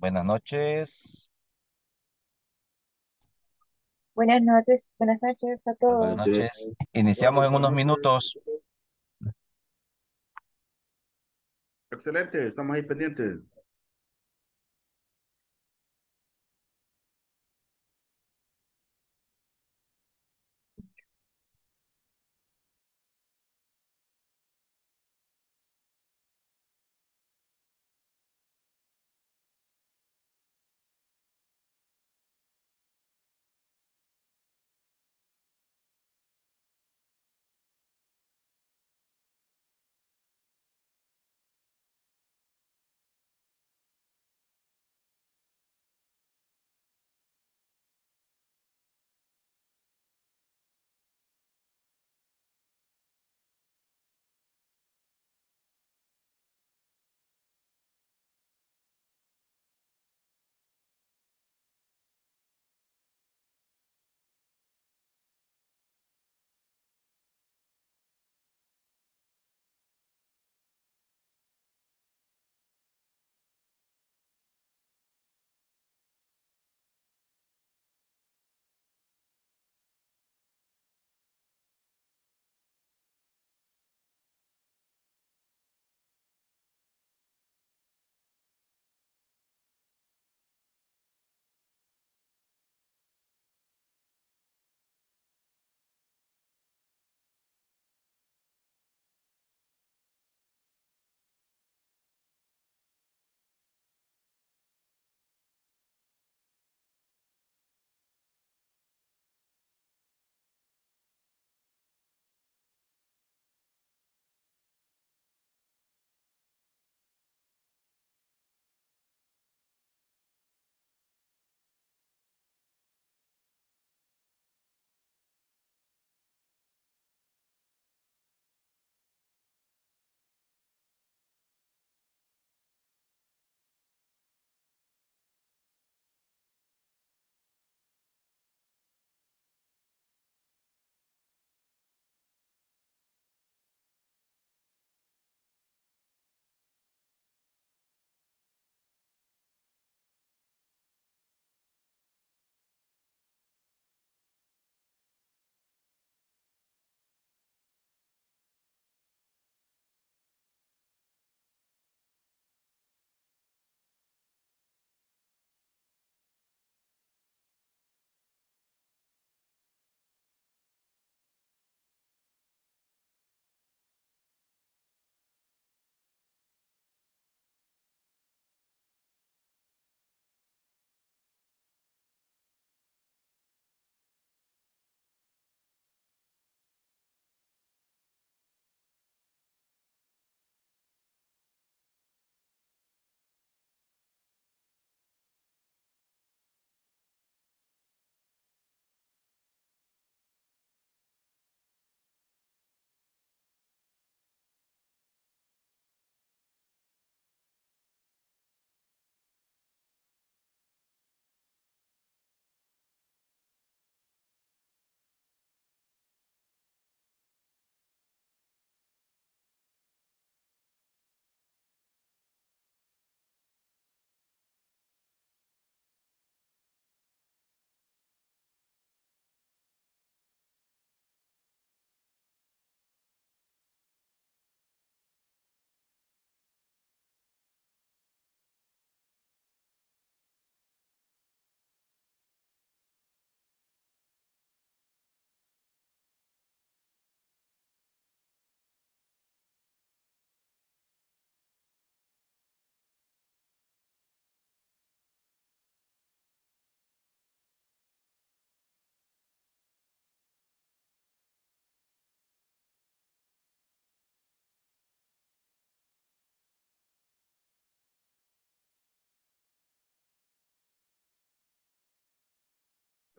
Buenas noches. Buenas noches, buenas noches a todos. Buenas noches. Iniciamos en unos minutos. Excelente, estamos ahí pendientes.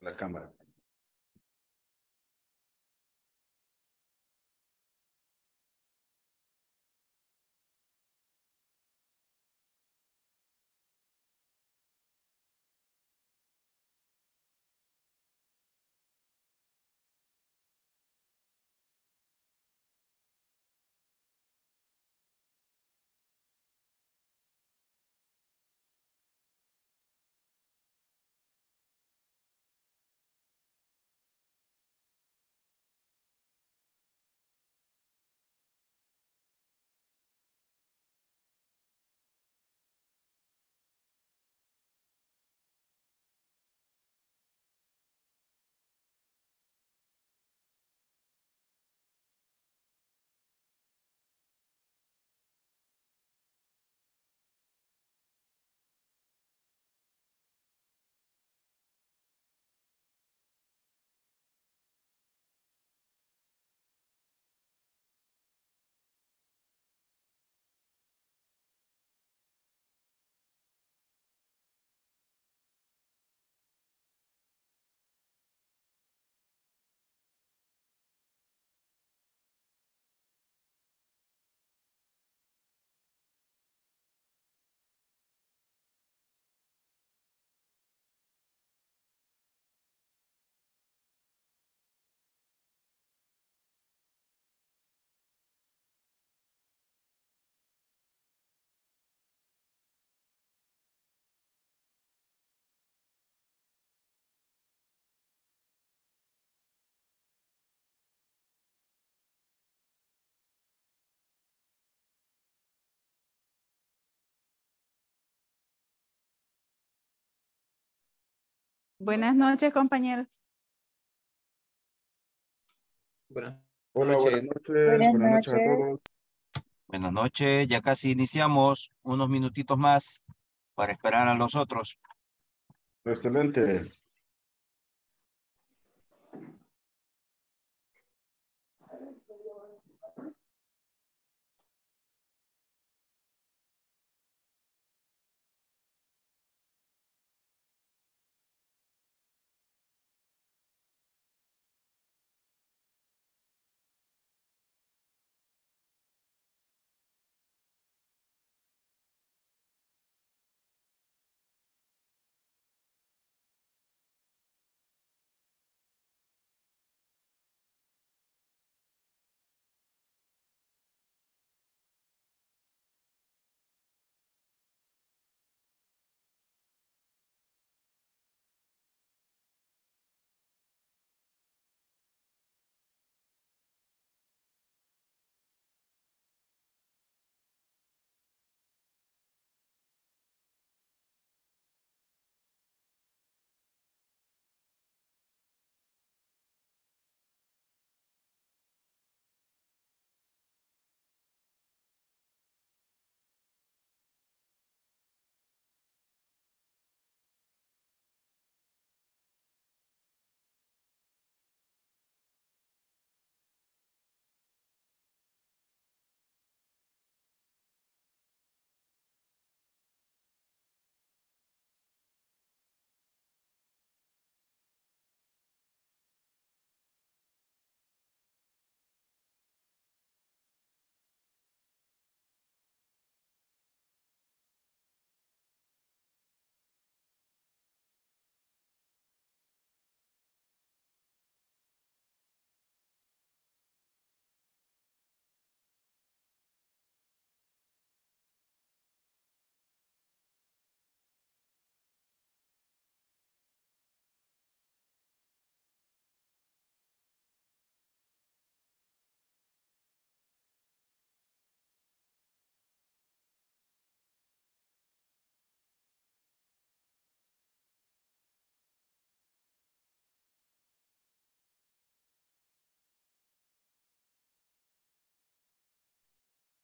la cámara. Buenas noches, compañeros. Buenas noches. Buenas noches. noches a todos. Buenas noches. Ya casi iniciamos unos minutitos más para esperar a los otros. Excelente.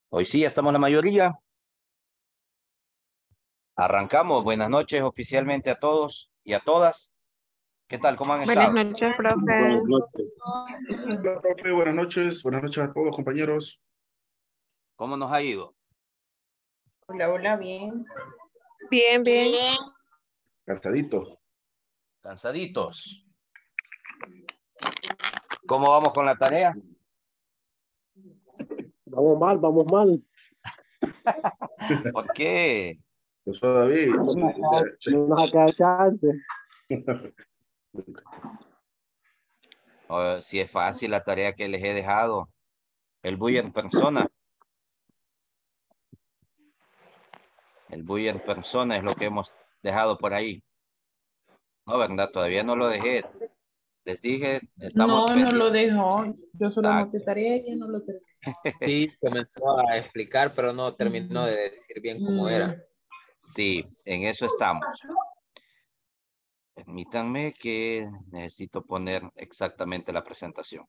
Hoy sí, ya estamos la mayoría. Arrancamos. Buenas noches oficialmente a todos y a todas. ¿Qué tal? ¿Cómo han estado? Buenas noches, profe. Buenas noches. Profe, buenas noches. Buenas noches a todos, compañeros. ¿Cómo nos ha ido? Hola, hola, bien. Bien, bien. Cansaditos. Cansaditos. ¿Cómo vamos con la tarea? Vamos mal, vamos mal. ¿Por qué? Eso, David. No nos chance. si es fácil la tarea que les he dejado. El en persona. El en persona es lo que hemos dejado por ahí. No, ¿verdad? Todavía no lo dejé. Les dije, estamos... No, no lo dejó. Yo solo anoté y no lo Sí, comenzó a explicar, pero no terminó de decir bien cómo mm. era. Sí, en eso estamos. Permítanme que necesito poner exactamente la presentación.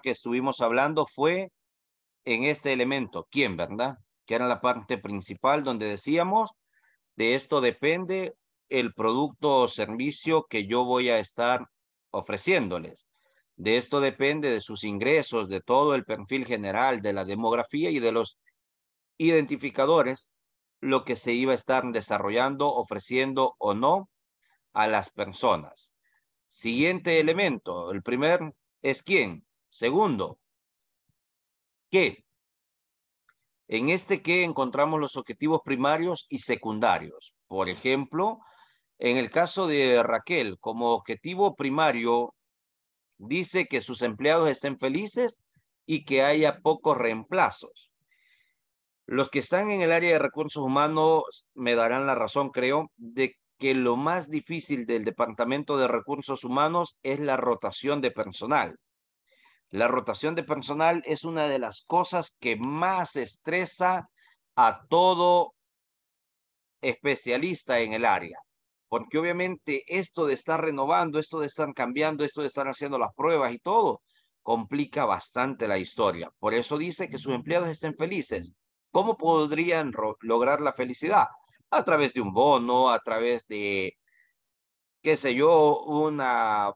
que estuvimos hablando fue en este elemento, ¿quién, verdad? Que era la parte principal donde decíamos, de esto depende el producto o servicio que yo voy a estar ofreciéndoles. De esto depende de sus ingresos, de todo el perfil general, de la demografía y de los identificadores, lo que se iba a estar desarrollando, ofreciendo o no a las personas. Siguiente elemento, el primer es quién. Segundo, ¿qué? En este que encontramos los objetivos primarios y secundarios. Por ejemplo, en el caso de Raquel, como objetivo primario, dice que sus empleados estén felices y que haya pocos reemplazos. Los que están en el área de recursos humanos me darán la razón, creo, de que lo más difícil del Departamento de Recursos Humanos es la rotación de personal. La rotación de personal es una de las cosas que más estresa a todo especialista en el área. Porque obviamente esto de estar renovando, esto de estar cambiando, esto de estar haciendo las pruebas y todo, complica bastante la historia. Por eso dice que sus empleados estén felices. ¿Cómo podrían lograr la felicidad? A través de un bono, a través de, qué sé yo, una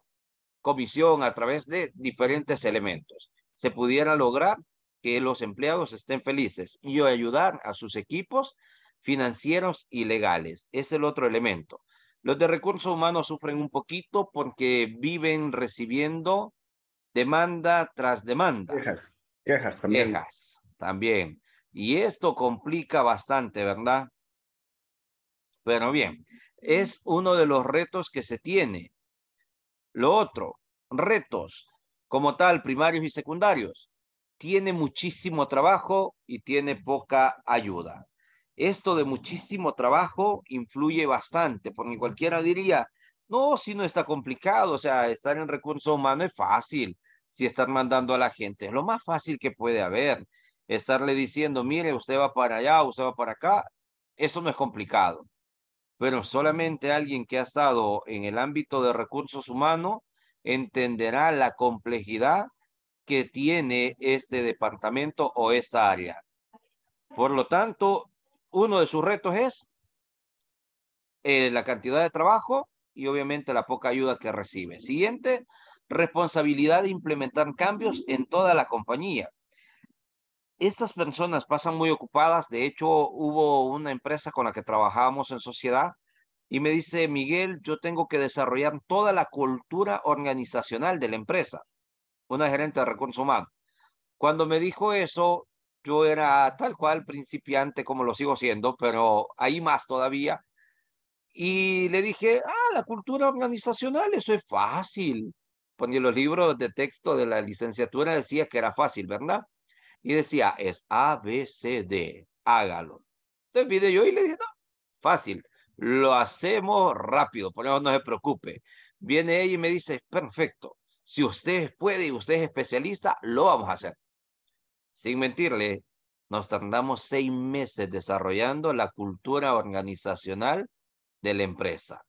comisión, a través de diferentes elementos, se pudiera lograr que los empleados estén felices y ayudar a sus equipos financieros y legales. Es el otro elemento. Los de recursos humanos sufren un poquito porque viven recibiendo demanda tras demanda. Quejas, quejas también. Quejas también. Y esto complica bastante, ¿verdad? Pero bien, es uno de los retos que se tiene lo otro, retos como tal, primarios y secundarios. Tiene muchísimo trabajo y tiene poca ayuda. Esto de muchísimo trabajo influye bastante, porque cualquiera diría, no, si no está complicado, o sea, estar en recursos humanos es fácil, si estar mandando a la gente, es lo más fácil que puede haber. Estarle diciendo, mire, usted va para allá, usted va para acá, eso no es complicado pero solamente alguien que ha estado en el ámbito de recursos humanos entenderá la complejidad que tiene este departamento o esta área. Por lo tanto, uno de sus retos es eh, la cantidad de trabajo y obviamente la poca ayuda que recibe. Siguiente, responsabilidad de implementar cambios en toda la compañía estas personas pasan muy ocupadas. De hecho, hubo una empresa con la que trabajábamos en sociedad y me dice, Miguel, yo tengo que desarrollar toda la cultura organizacional de la empresa, una gerente de recursos humanos. Cuando me dijo eso, yo era tal cual principiante como lo sigo siendo, pero hay más todavía. Y le dije, ah, la cultura organizacional, eso es fácil. Ponía los libros de texto de la licenciatura, decía que era fácil, ¿verdad? Y decía, es A, B, C, D, hágalo. Entonces vine yo y le dije, no, fácil, lo hacemos rápido, por no se preocupe. Viene ella y me dice, perfecto, si usted puede y usted es especialista, lo vamos a hacer. Sin mentirle, nos tardamos seis meses desarrollando la cultura organizacional de la empresa,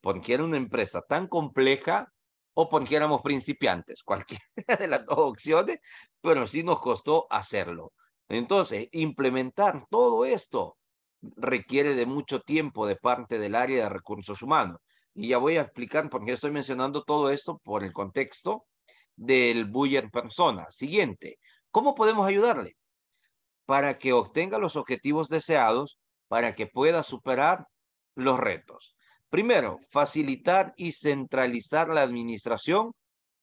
porque era una empresa tan compleja o porque éramos principiantes, cualquiera de las dos opciones, pero sí nos costó hacerlo. Entonces, implementar todo esto requiere de mucho tiempo de parte del área de recursos humanos. Y ya voy a explicar por qué estoy mencionando todo esto por el contexto del Buyer Persona. Siguiente, ¿cómo podemos ayudarle? Para que obtenga los objetivos deseados, para que pueda superar los retos. Primero, facilitar y centralizar la administración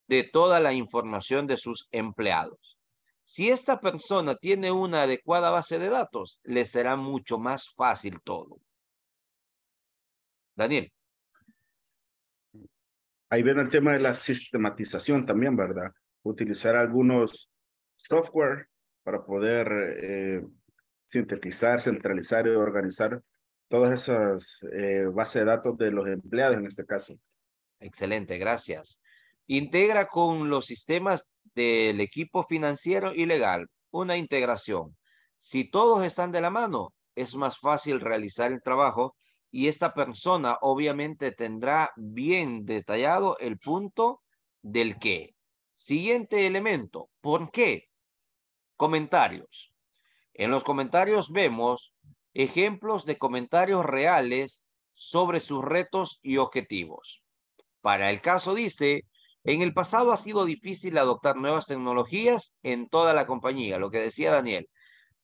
de toda la información de sus empleados. Si esta persona tiene una adecuada base de datos, le será mucho más fácil todo. Daniel. Ahí viene el tema de la sistematización también, ¿verdad? Utilizar algunos software para poder eh, sintetizar, centralizar y organizar todas esas eh, bases de datos de los empleados en este caso. Excelente, gracias. Integra con los sistemas del equipo financiero y legal una integración. Si todos están de la mano, es más fácil realizar el trabajo y esta persona obviamente tendrá bien detallado el punto del qué. Siguiente elemento, ¿por qué? Comentarios. En los comentarios vemos ejemplos de comentarios reales sobre sus retos y objetivos. Para el caso dice, en el pasado ha sido difícil adoptar nuevas tecnologías en toda la compañía, lo que decía Daniel.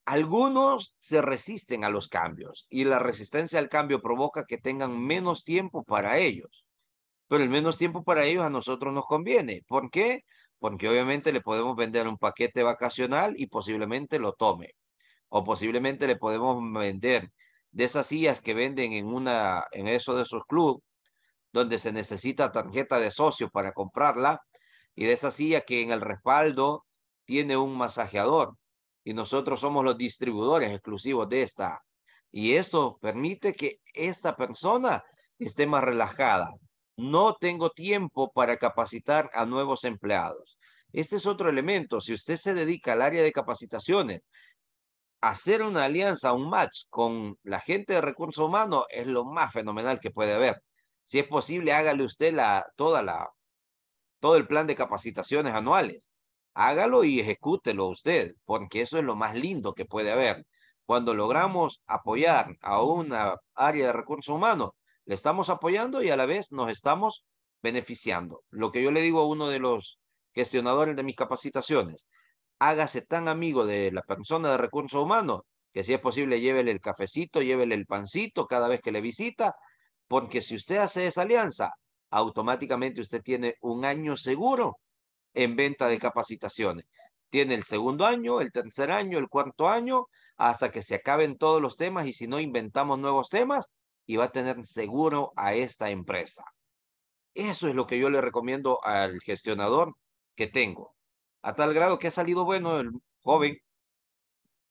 Algunos se resisten a los cambios y la resistencia al cambio provoca que tengan menos tiempo para ellos. Pero el menos tiempo para ellos a nosotros nos conviene. ¿Por qué? Porque obviamente le podemos vender un paquete vacacional y posiblemente lo tome o posiblemente le podemos vender de esas sillas que venden en una en eso de esos clubes donde se necesita tarjeta de socio para comprarla y de esa silla que en el respaldo tiene un masajeador y nosotros somos los distribuidores exclusivos de esta y esto permite que esta persona esté más relajada. No tengo tiempo para capacitar a nuevos empleados. Este es otro elemento. Si usted se dedica al área de capacitaciones hacer una alianza, un match con la gente de recursos humanos es lo más fenomenal que puede haber. Si es posible, hágale usted la, toda la, todo el plan de capacitaciones anuales. Hágalo y ejecútelo usted, porque eso es lo más lindo que puede haber. Cuando logramos apoyar a una área de recursos humanos, le estamos apoyando y a la vez nos estamos beneficiando. Lo que yo le digo a uno de los gestionadores de mis capacitaciones, hágase tan amigo de la persona de recursos humanos que si es posible llévele el cafecito, llévele el pancito cada vez que le visita, porque si usted hace esa alianza, automáticamente usted tiene un año seguro en venta de capacitaciones. Tiene el segundo año, el tercer año, el cuarto año, hasta que se acaben todos los temas y si no inventamos nuevos temas y va a tener seguro a esta empresa. Eso es lo que yo le recomiendo al gestionador que tengo a tal grado que ha salido bueno el joven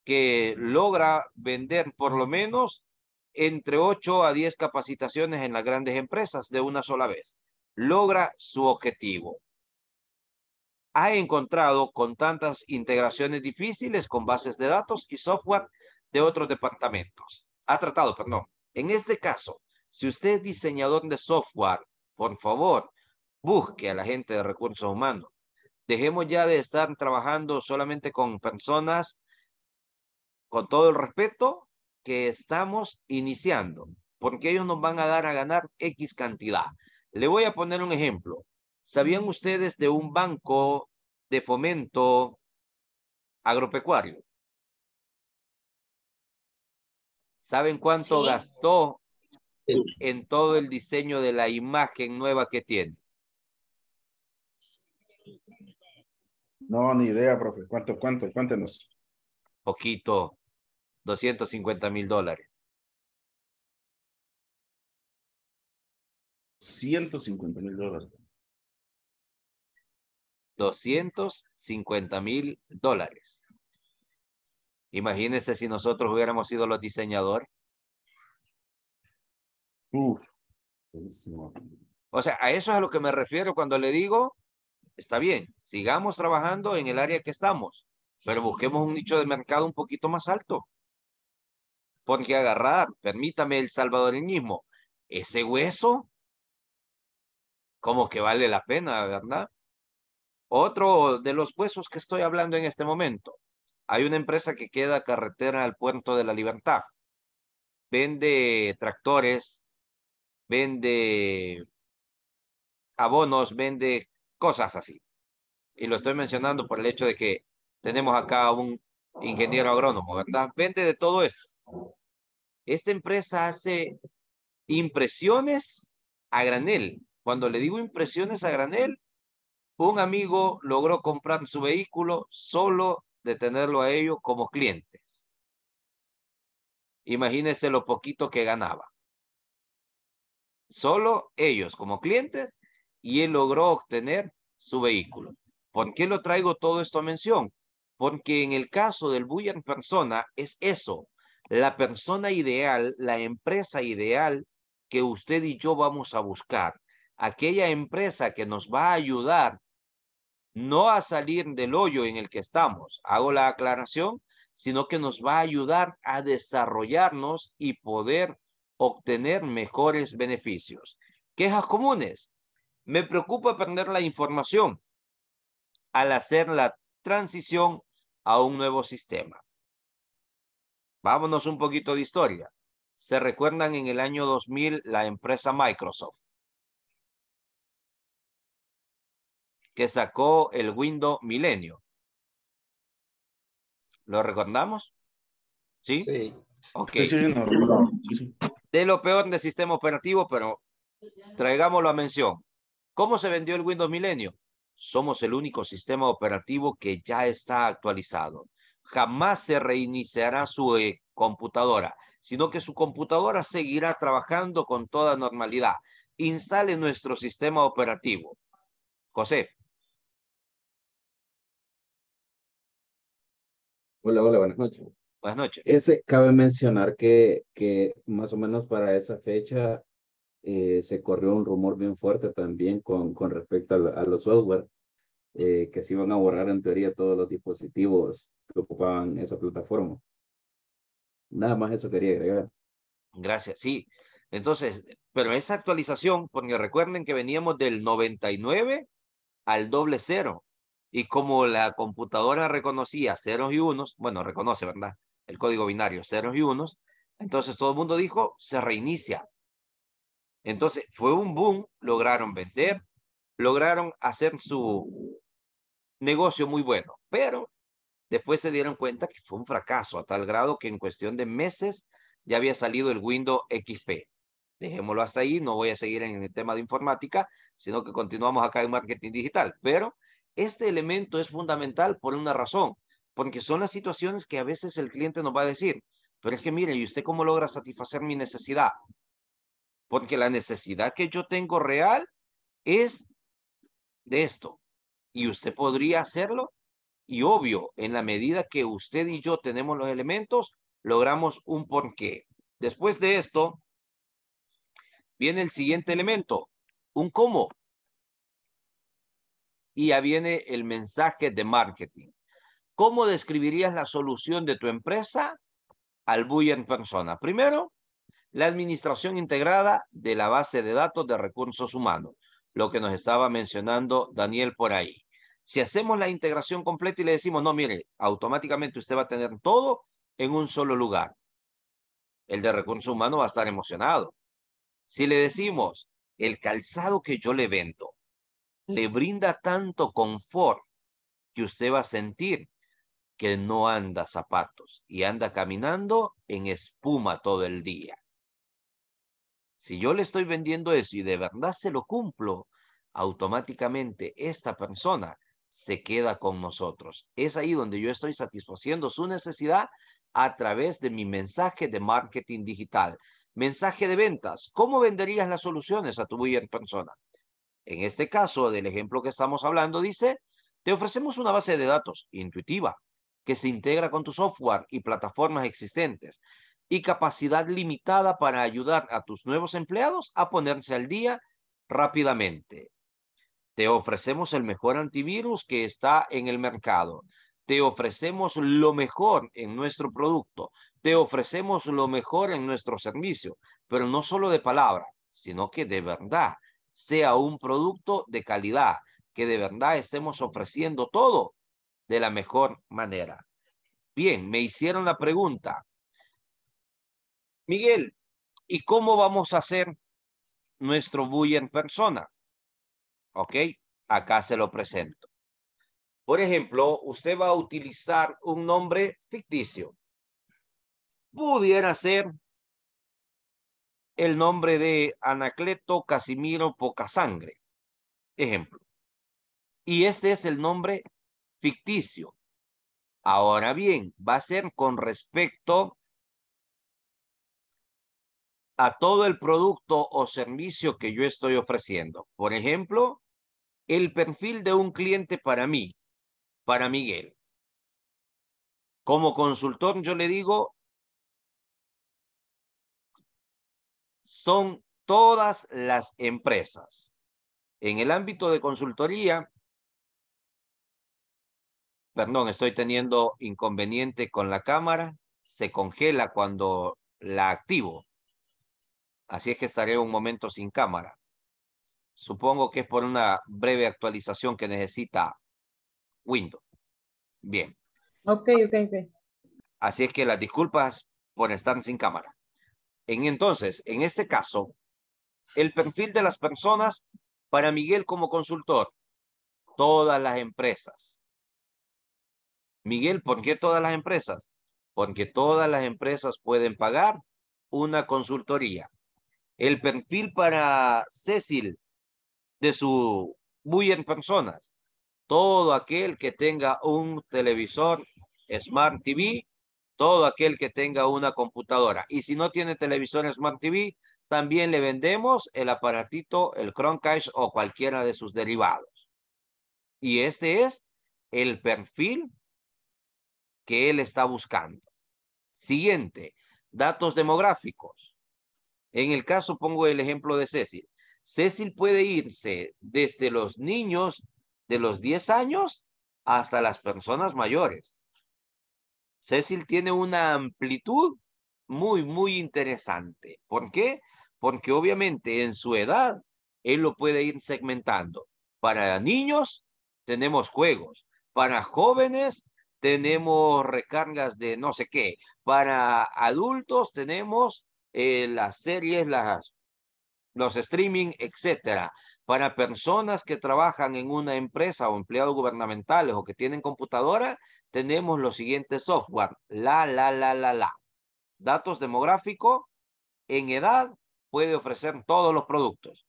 que logra vender por lo menos entre ocho a diez capacitaciones en las grandes empresas de una sola vez. Logra su objetivo. Ha encontrado con tantas integraciones difíciles con bases de datos y software de otros departamentos. Ha tratado, perdón. En este caso, si usted es diseñador de software, por favor, busque a la gente de recursos humanos Dejemos ya de estar trabajando solamente con personas, con todo el respeto, que estamos iniciando, porque ellos nos van a dar a ganar X cantidad. Le voy a poner un ejemplo. ¿Sabían ustedes de un banco de fomento agropecuario? ¿Saben cuánto gastó en todo el diseño de la imagen nueva que tiene? No, ni idea, profe. ¿Cuánto, cuánto? Cuéntenos. Poquito. 250 mil dólares. 150 mil dólares. 250 mil dólares. Imagínense si nosotros hubiéramos sido los diseñadores. Uf, O sea, a eso es a lo que me refiero cuando le digo está bien, sigamos trabajando en el área que estamos, pero busquemos un nicho de mercado un poquito más alto. Porque agarrar, permítame el salvadoreñismo, ese hueso, como que vale la pena, ¿verdad? Otro de los huesos que estoy hablando en este momento, hay una empresa que queda carretera al puerto de la libertad. Vende tractores, vende abonos, vende cosas así. Y lo estoy mencionando por el hecho de que tenemos acá a un ingeniero agrónomo, ¿verdad? Vende de todo esto. Esta empresa hace impresiones a granel. Cuando le digo impresiones a granel, un amigo logró comprar su vehículo solo de tenerlo a ellos como clientes. Imagínense lo poquito que ganaba. Solo ellos como clientes y él logró obtener su vehículo. ¿Por qué lo traigo todo esto a mención? Porque en el caso del Buyer persona es eso, la persona ideal, la empresa ideal que usted y yo vamos a buscar. Aquella empresa que nos va a ayudar no a salir del hoyo en el que estamos, hago la aclaración, sino que nos va a ayudar a desarrollarnos y poder obtener mejores beneficios. Quejas comunes, me preocupa perder la información al hacer la transición a un nuevo sistema. Vámonos un poquito de historia. Se recuerdan en el año 2000 la empresa Microsoft que sacó el Windows Milenio. ¿Lo recordamos? ¿Sí? Sí. Sí, De lo peor del sistema operativo, pero traigámoslo a mención. ¿Cómo se vendió el Windows Milenio? Somos el único sistema operativo que ya está actualizado. Jamás se reiniciará su eh, computadora, sino que su computadora seguirá trabajando con toda normalidad. Instale nuestro sistema operativo. José. Hola, hola, buenas noches. Buenas noches. Ese, cabe mencionar que, que más o menos para esa fecha eh, se corrió un rumor bien fuerte también con, con respecto a, los software, eh, que se iban a borrar en teoría todos los dispositivos que ocupaban esa plataforma. Nada más eso quería agregar. Gracias, sí. Entonces, pero esa actualización, porque recuerden que veníamos del 99 al doble cero, y como la computadora reconocía ceros y unos, bueno, reconoce, ¿verdad? El código binario, ceros y unos, entonces todo el mundo dijo, se reinicia, entonces fue un boom, lograron vender, lograron hacer su negocio muy bueno, pero después se dieron cuenta que fue un fracaso a tal grado que en cuestión de meses ya había salido el Windows XP. Dejémoslo hasta ahí, no voy a seguir en el tema de informática, sino que continuamos acá en marketing digital. Pero este elemento es fundamental por una razón, porque son las situaciones que a veces el cliente nos va a decir, pero es que mire, ¿y usted cómo logra satisfacer mi necesidad? porque la necesidad que yo tengo real es de esto. Y usted podría hacerlo. Y obvio, en la medida que usted y yo tenemos los elementos, logramos un por qué. Después de esto, viene el siguiente elemento, un cómo. Y ya viene el mensaje de marketing. ¿Cómo describirías la solución de tu empresa al buyer persona? Primero, la administración integrada de la base de datos de recursos humanos, lo que nos estaba mencionando Daniel por ahí. Si hacemos la integración completa y le decimos, no, mire, automáticamente usted va a tener todo en un solo lugar. El de recursos humanos va a estar emocionado. Si le decimos, el calzado que yo le vendo le brinda tanto confort que usted va a sentir que no anda zapatos y anda caminando en espuma todo el día. Si yo le estoy vendiendo eso y de verdad se lo cumplo, automáticamente esta persona se queda con nosotros. Es ahí donde yo estoy satisfaciendo su necesidad a través de mi mensaje de marketing digital. Mensaje de ventas. ¿Cómo venderías las soluciones a tu buyer persona? En este caso, del ejemplo que estamos hablando, dice, te ofrecemos una base de datos intuitiva que se integra con tu software y plataformas existentes y capacidad limitada para ayudar a tus nuevos empleados a ponerse al día rápidamente. Te ofrecemos el mejor antivirus que está en el mercado. Te ofrecemos lo mejor en nuestro producto. Te ofrecemos lo mejor en nuestro servicio, pero no solo de palabra, sino que de verdad sea un producto de calidad, que de verdad estemos ofreciendo todo de la mejor manera. Bien, me hicieron la pregunta, Miguel, ¿y cómo vamos a hacer nuestro bulla en persona? ¿Ok? Acá se lo presento. Por ejemplo, usted va a utilizar un nombre ficticio. Pudiera ser el nombre de Anacleto Casimiro Pocasangre. Ejemplo. Y este es el nombre ficticio. Ahora bien, va a ser con respecto a todo el producto o servicio que yo estoy ofreciendo. Por ejemplo, el perfil de un cliente para mí, para Miguel. Como consultor yo le digo, son todas las empresas. En el ámbito de consultoría, perdón, estoy teniendo inconveniente con la cámara, se congela cuando la activo. Así es que estaré un momento sin cámara. Supongo que es por una breve actualización que necesita Windows. Bien. Ok, ok, ok. Así es que las disculpas por estar sin cámara. En, entonces, en este caso, el perfil de las personas para Miguel como consultor, todas las empresas. Miguel, ¿por qué todas las empresas? Porque todas las empresas pueden pagar una consultoría el perfil para Cecil de su muy en personas. Todo aquel que tenga un televisor Smart TV, todo aquel que tenga una computadora. Y si no tiene televisor Smart TV, también le vendemos el aparatito, el Chromecast o cualquiera de sus derivados. Y este es el perfil que él está buscando. Siguiente, datos demográficos. En el caso, pongo el ejemplo de Cecil. Cecil puede irse desde los niños de los 10 años hasta las personas mayores. Cecil tiene una amplitud muy, muy interesante. ¿Por qué? Porque obviamente en su edad, él lo puede ir segmentando. Para niños tenemos juegos, para jóvenes tenemos recargas de no sé qué, para adultos tenemos eh, las series, las, los streaming, etcétera. Para personas que trabajan en una empresa o empleados gubernamentales o que tienen computadora, tenemos los siguientes software. La, la, la, la, la. Datos demográficos, en edad, puede ofrecer todos los productos.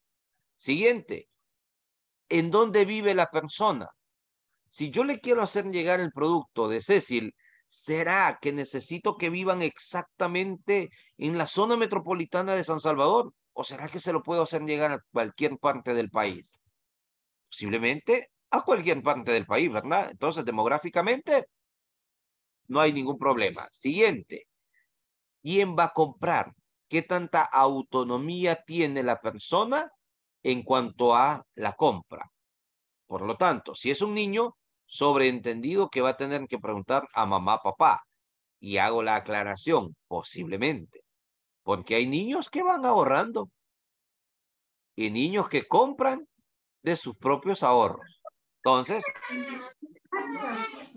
Siguiente, ¿en dónde vive la persona? Si yo le quiero hacer llegar el producto de Cecil ¿Será que necesito que vivan exactamente en la zona metropolitana de San Salvador? ¿O será que se lo puedo hacer llegar a cualquier parte del país? Posiblemente a cualquier parte del país, ¿verdad? Entonces, demográficamente, no hay ningún problema. Siguiente. ¿Quién va a comprar? ¿Qué tanta autonomía tiene la persona en cuanto a la compra? Por lo tanto, si es un niño, sobreentendido que va a tener que preguntar a mamá, papá. Y hago la aclaración, posiblemente, porque hay niños que van ahorrando y niños que compran de sus propios ahorros. Entonces,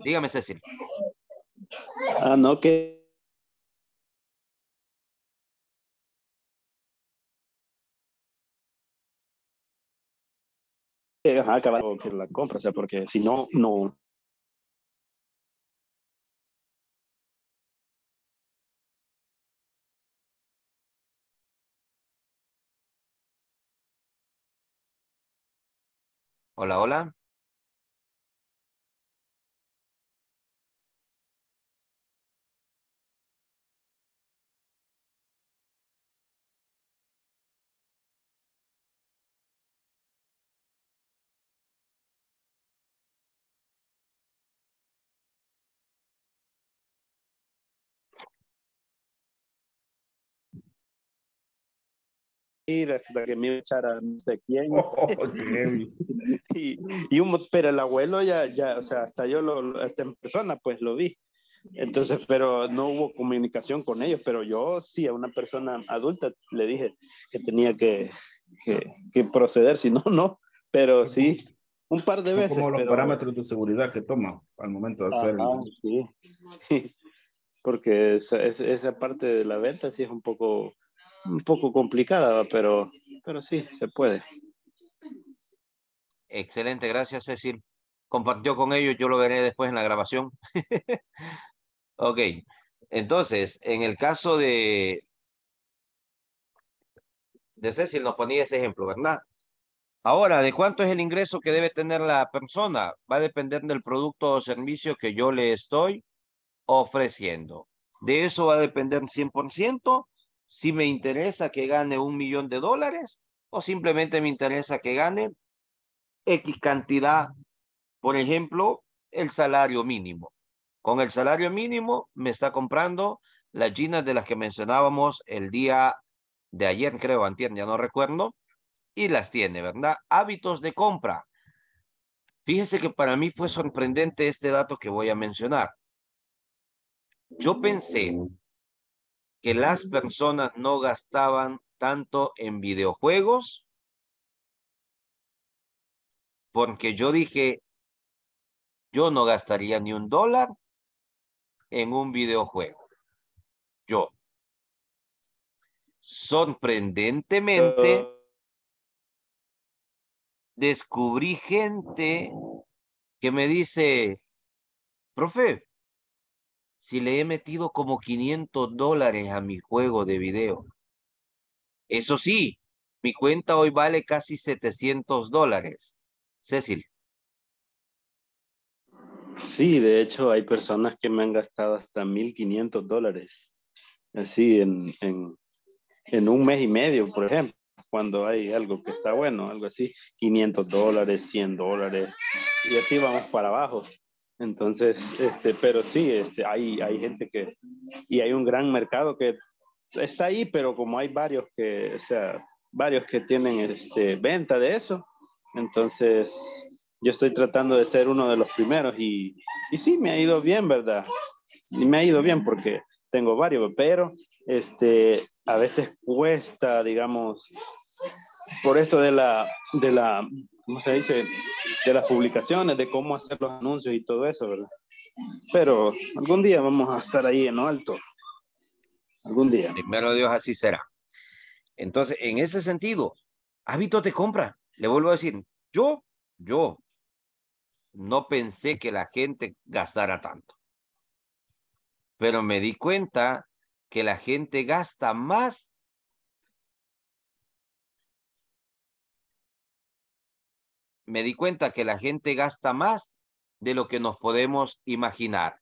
dígame, Cecil. Ah, no, que Eh, ajá, acabar que la compra, o sea, porque si no, no. Hola, hola. hasta que me echara no sé quién. Oh, y, y, un, pero el abuelo ya, ya, o sea, hasta yo hasta en persona pues lo vi. Entonces, pero no hubo comunicación con ellos, pero yo sí a una persona adulta le dije que tenía que, que, proceder, si no, no, pero sí, un par de veces. Como los parámetros de seguridad que toma al momento de hacerlo Porque esa, parte de la venta sí es un poco un poco complicada, pero, sí, se puede. Excelente, gracias Cecil. Compartió con ellos, yo lo veré después en la grabación. ok, entonces, en el caso de, de Cecil nos ponía ese ejemplo, ¿verdad? Ahora, ¿de cuánto es el ingreso que debe tener la persona? Va a depender del producto o servicio que yo le estoy ofreciendo. De eso va a depender 100% si me interesa que gane un millón de dólares o simplemente me interesa que gane X cantidad, por ejemplo, el salario mínimo. Con el salario mínimo me está comprando las ginas de las que mencionábamos el día de ayer, creo, antier, ya no recuerdo, y las tiene, ¿verdad? Hábitos de compra. Fíjese que para mí fue sorprendente este dato que voy a mencionar. Yo pensé que las personas no gastaban tanto en videojuegos, porque yo dije, yo no gastaría ni un dólar en un videojuego. Yo. Sorprendentemente, ah. descubrí gente que me dice, profe, si le he metido como 500 dólares a mi juego de video. Eso sí, mi cuenta hoy vale casi 700 dólares. Cecil. Sí, de hecho hay personas que me han gastado hasta 1.500 dólares. Así en, en, un mes y medio, por ejemplo, cuando hay algo que está bueno, algo así, 500 dólares, 100 dólares, y así vamos para abajo. Entonces, este, pero sí, este, hay, hay gente que, y hay un gran mercado que está ahí, pero como hay varios que, o sea, varios que tienen este, venta de eso, entonces yo estoy tratando de ser uno de los primeros y, y sí, me ha ido bien, ¿verdad? Y me ha ido bien porque tengo varios, pero este, a veces cuesta, digamos, por esto de la, de la, ¿cómo se dice? De las publicaciones, de cómo hacer los anuncios y todo eso, ¿verdad? Pero algún día vamos a estar ahí en lo alto. Algún día. Primero Dios, así será. Entonces, en ese sentido, hábito de compra. Le vuelvo a decir, yo, yo, no pensé que la gente gastara tanto. Pero me di cuenta que la gente gasta más me di cuenta que la gente gasta más de lo que nos podemos imaginar,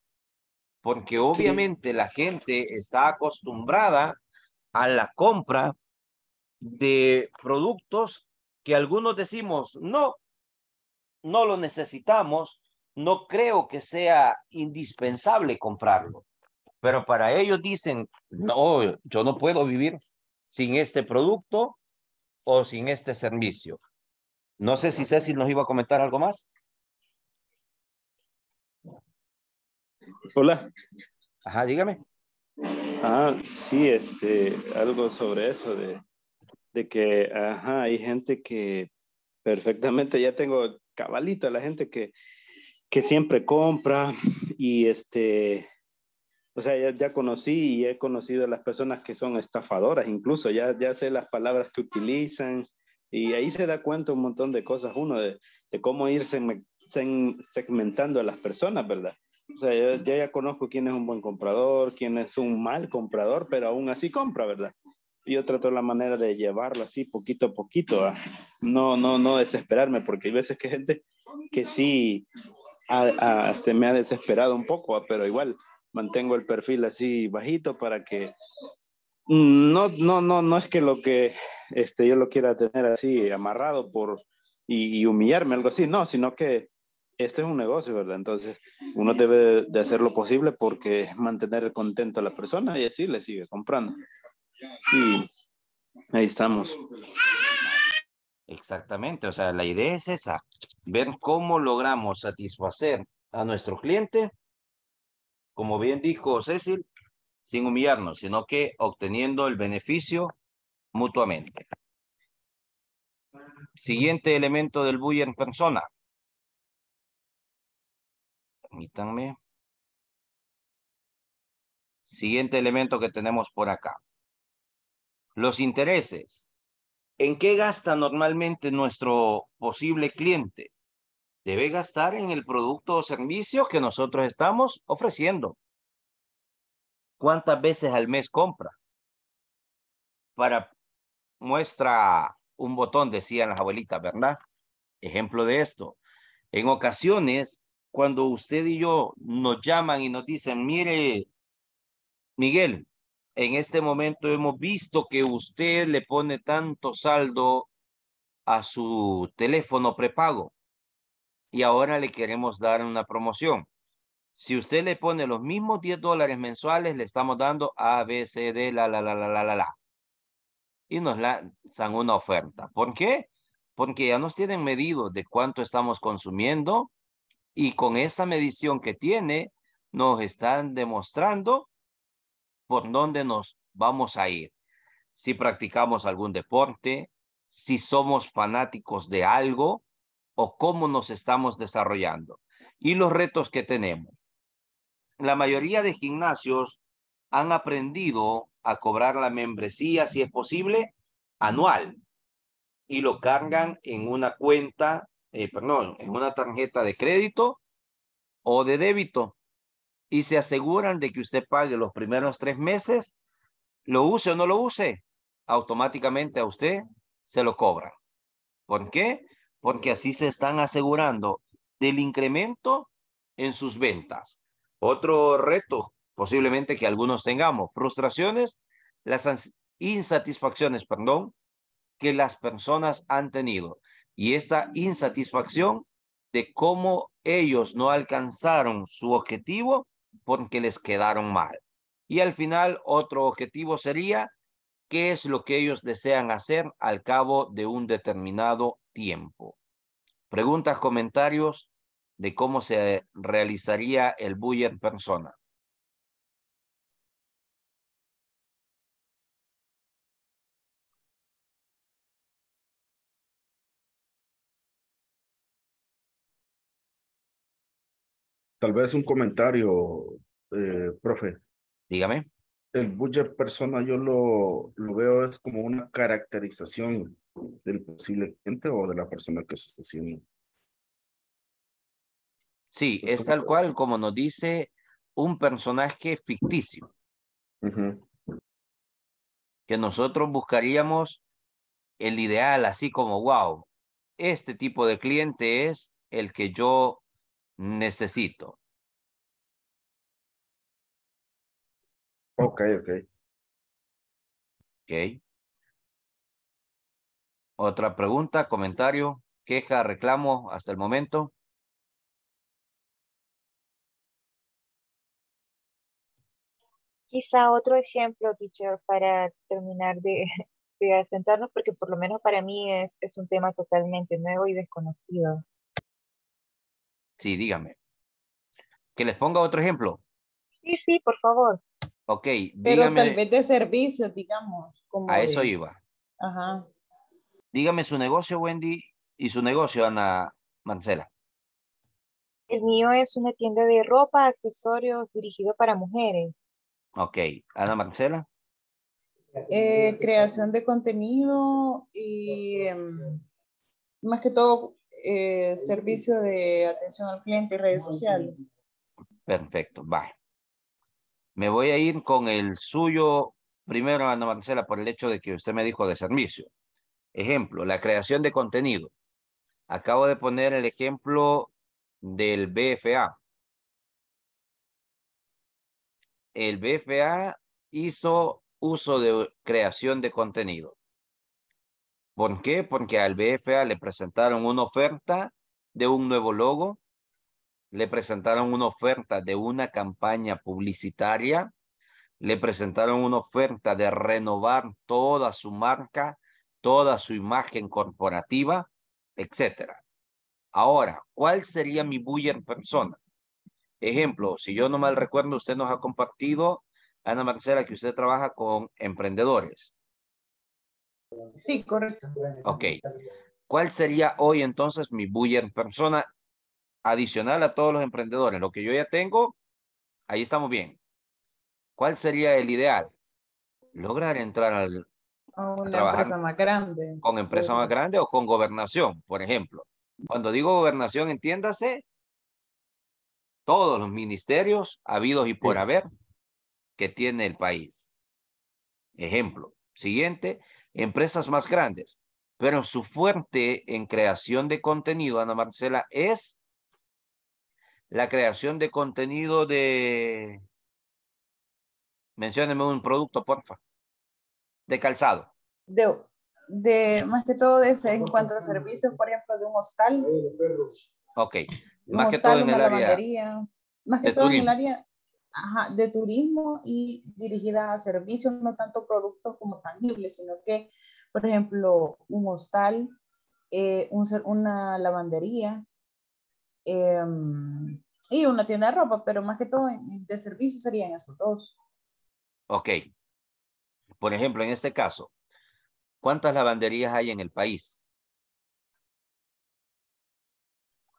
porque obviamente la gente está acostumbrada a la compra de productos que algunos decimos, no, no lo necesitamos, no creo que sea indispensable comprarlo, pero para ellos dicen, no, yo no puedo vivir sin este producto o sin este servicio. No sé si Cecil nos iba a comentar algo más. Hola. Ajá, dígame. Ah, sí, este, algo sobre eso de, que, ajá, hay gente que perfectamente, ya tengo cabalito la gente que, siempre compra y este, o sea, ya, conocí y he conocido a las personas que son estafadoras, incluso ya, ya sé las palabras que utilizan y ahí se da cuenta un montón de cosas, uno, de, de cómo ir segmentando a las personas, ¿verdad? O sea, yo, ya conozco quién es un buen comprador, quién es un mal comprador, pero aún así compra, ¿verdad? Yo trato la manera de llevarlo así poquito a poquito, ¿ah? no, no, no desesperarme, porque hay veces que gente que sí a, este, me ha desesperado un poco, ¿ah? pero igual mantengo el perfil así bajito para que Mm, no, no, no, no es que lo que este, yo lo quiera tener así amarrado por y, humillarme, algo así, no, sino que este es un negocio, ¿verdad? Entonces, uno debe de hacer lo posible porque mantener contento a la persona y así le sigue comprando. Y ahí estamos. Exactamente, o sea, la idea es esa, ver cómo logramos satisfacer a nuestro cliente. Como bien dijo Cecil, sin humillarnos, sino que obteniendo el beneficio mutuamente. Siguiente elemento del Buyer en persona. Permítanme. Siguiente elemento que tenemos por acá. Los intereses. ¿En qué gasta normalmente nuestro posible cliente? Debe gastar en el producto o servicio que nosotros estamos ofreciendo. ¿Cuántas veces al mes compra? Para muestra un botón, decían las abuelitas, ¿verdad? Ejemplo de esto. En ocasiones, cuando usted y yo nos llaman y nos dicen, mire, Miguel, en este momento hemos visto que usted le pone tanto saldo a su teléfono prepago y ahora le queremos dar una promoción. Si usted le pone los mismos 10 dólares mensuales, le estamos dando A, B, C, D, la, la, la, la, la, la, la. Y nos lanzan una oferta. ¿Por qué? Porque ya nos tienen medido de cuánto estamos consumiendo y con esa medición que tiene, nos están demostrando por dónde nos vamos a ir. Si practicamos algún deporte, si somos fanáticos de algo o cómo nos estamos desarrollando y los retos que tenemos la mayoría de gimnasios han aprendido a cobrar la membresía, si es posible, anual y lo cargan en una cuenta, eh, perdón, en una tarjeta de crédito o de débito y se aseguran de que usted pague los primeros tres meses, lo use o no lo use, automáticamente a usted se lo cobra. ¿Por qué? Porque así se están asegurando del incremento en sus ventas. Otro reto posiblemente que algunos tengamos, frustraciones, las insatisfacciones, perdón, que las personas han tenido. Y esta insatisfacción de cómo ellos no alcanzaron su objetivo porque les quedaron mal. Y al final otro objetivo sería qué es lo que ellos desean hacer al cabo de un determinado tiempo. Preguntas, comentarios, de cómo se realizaría el buyer persona. Tal vez un comentario, eh, profe. Dígame. El Buyer persona yo lo, lo veo es como una caracterización del posible cliente o de la persona que se está haciendo. Sí, es tal cual como nos dice un personaje ficticio. Que nosotros buscaríamos el ideal, así como, wow, este tipo de cliente es el que yo necesito. Ok, ok. Ok. Otra pregunta, comentario, queja, reclamo hasta el momento. Quizá otro ejemplo, teacher, para terminar de, de asentarnos, porque por lo menos para mí es, un tema totalmente nuevo y desconocido. Sí, dígame. ¿Que les ponga otro ejemplo? Sí, sí, por favor. Ok, dígame. Pero tal vez de servicio, digamos. a eso iba. Ajá. Dígame su negocio, Wendy, y su negocio, Ana Mancela. El mío es una tienda de ropa, accesorios dirigido para mujeres. Ok. Ana Marcela. Eh, creación de contenido y em, más que todo eh, servicio de atención al cliente y redes sociales. Perfecto, va. Me voy a ir con el suyo primero, Ana Marcela, por el hecho de que usted me dijo de servicio. Ejemplo, la creación de contenido. Acabo de poner el ejemplo del BFA. el BFA hizo uso de creación de contenido. ¿Por qué? Porque al BFA le presentaron una oferta de un nuevo logo, le presentaron una oferta de una campaña publicitaria, le presentaron una oferta de renovar toda su marca, toda su imagen corporativa, etcétera. Ahora, ¿cuál sería mi buyer persona? Ejemplo, si yo no mal recuerdo, usted nos ha compartido, Ana Marcela, que usted trabaja con emprendedores. Sí, correcto. Ok. ¿Cuál sería hoy entonces mi buyer persona adicional a todos los emprendedores? Lo que yo ya tengo, ahí estamos bien. ¿Cuál sería el ideal? Lograr entrar al... A una empresa más grande. Con empresa más grande o con gobernación, por ejemplo. Cuando digo gobernación, entiéndase todos los ministerios habidos y por haber que tiene el país. Ejemplo, siguiente, empresas más grandes, pero su fuerte en creación de contenido, Ana Marcela, es la creación de contenido de... Mencióneme un producto, porfa. De calzado. De, de más que todo, ese en cuanto a servicios, por ejemplo, de un hostal. Ok. Más que todo en el área. Más de turismo y dirigida a servicios, no tanto productos como tangibles, sino que, por ejemplo, un hostal, eh, una lavandería em, y una tienda de ropa, pero más que todo de servicios serían esos dos. Ok. Por ejemplo, en este caso, ¿cuántas lavanderías hay en el país?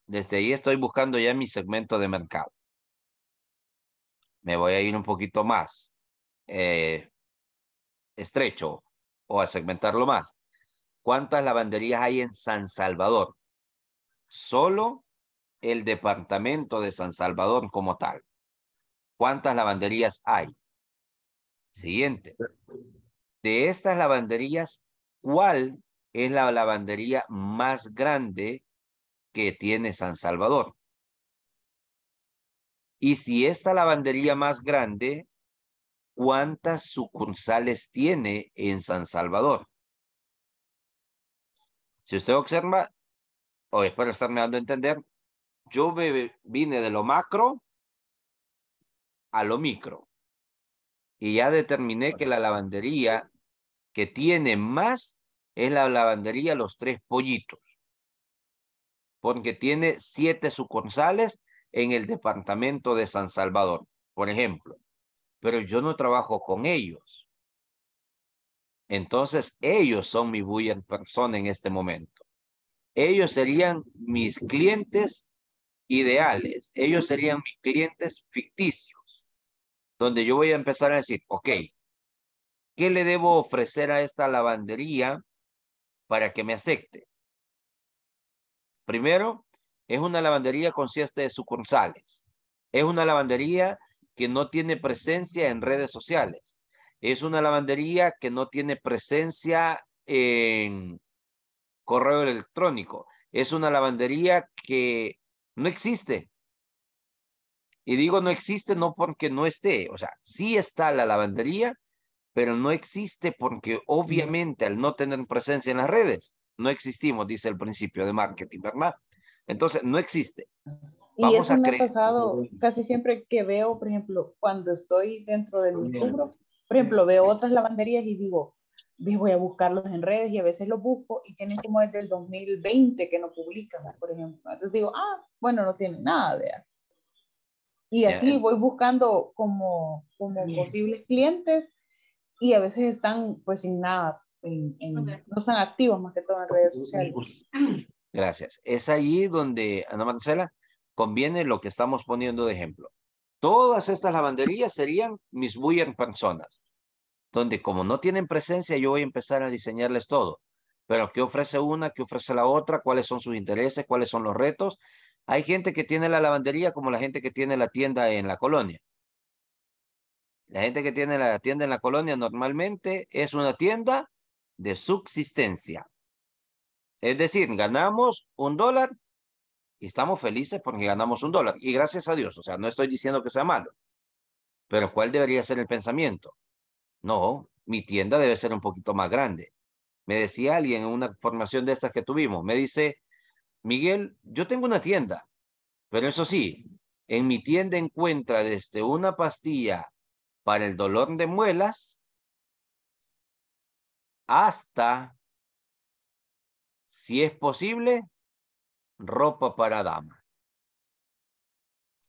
Desde ahí estoy buscando ya mi segmento de mercado. Me voy a ir un poquito más eh, estrecho o a segmentarlo más. ¿Cuántas lavanderías hay en San Salvador? Solo el departamento de San Salvador como tal. ¿Cuántas lavanderías hay? Siguiente. De estas lavanderías, ¿cuál es la lavandería más grande que tiene San Salvador. Y si esta lavandería más grande, ¿cuántas sucursales tiene en San Salvador? Si usted observa, o espero estarme dando a entender, yo vine de lo macro a lo micro. Y ya determiné que la lavandería que tiene más es la lavandería Los Tres Pollitos porque tiene siete sucursales en el departamento de San Salvador, por ejemplo. Pero yo no trabajo con ellos. Entonces, ellos son mi buyer persona en este momento. Ellos serían mis clientes ideales. Ellos serían mis clientes ficticios. Donde yo voy a empezar a decir, ok, ¿qué le debo ofrecer a esta lavandería para que me acepte? Primero, es una lavandería con siete de sucursales. Es una lavandería que no tiene presencia en redes sociales. Es una lavandería que no tiene presencia en correo electrónico. Es una lavandería que no existe. Y digo no existe no porque no esté, o sea, sí está la lavandería, pero no existe porque obviamente al no tener presencia en las redes, no existimos, dice el principio de marketing, ¿verdad? Entonces, no existe. y eso me ha pasado casi siempre que veo, por ejemplo, cuando estoy dentro del libro, por ejemplo, veo otras lavanderías y digo, voy a buscarlos en redes y a veces los busco y tienen como desde el 2020 que no publican, por ejemplo. Entonces digo, ah, bueno, no tienen nada, Y así voy buscando como, como posibles clientes y a veces están pues sin nada no están activos más que todo en redes sociales. Gracias. Es ahí donde, Ana Marcela, conviene lo que estamos poniendo de ejemplo. Todas estas lavanderías serían mis buyer personas, donde como no tienen presencia, yo voy a empezar a diseñarles todo. Pero ¿qué ofrece una? ¿Qué ofrece la otra? ¿Cuáles son sus intereses? ¿Cuáles son los retos? Hay gente que tiene la lavandería como la gente que tiene la tienda en la colonia. La gente que tiene la tienda en la colonia normalmente es una tienda de subsistencia. Es decir, ganamos un dólar y estamos felices porque ganamos un dólar. Y gracias a Dios, o sea, no estoy diciendo que sea malo, pero ¿cuál debería ser el pensamiento? No, mi tienda debe ser un poquito más grande. Me decía alguien en una formación de estas que tuvimos, me dice, Miguel, yo tengo una tienda, pero eso sí, en mi tienda encuentra desde una pastilla para el dolor de muelas hasta, si es posible, ropa para dama.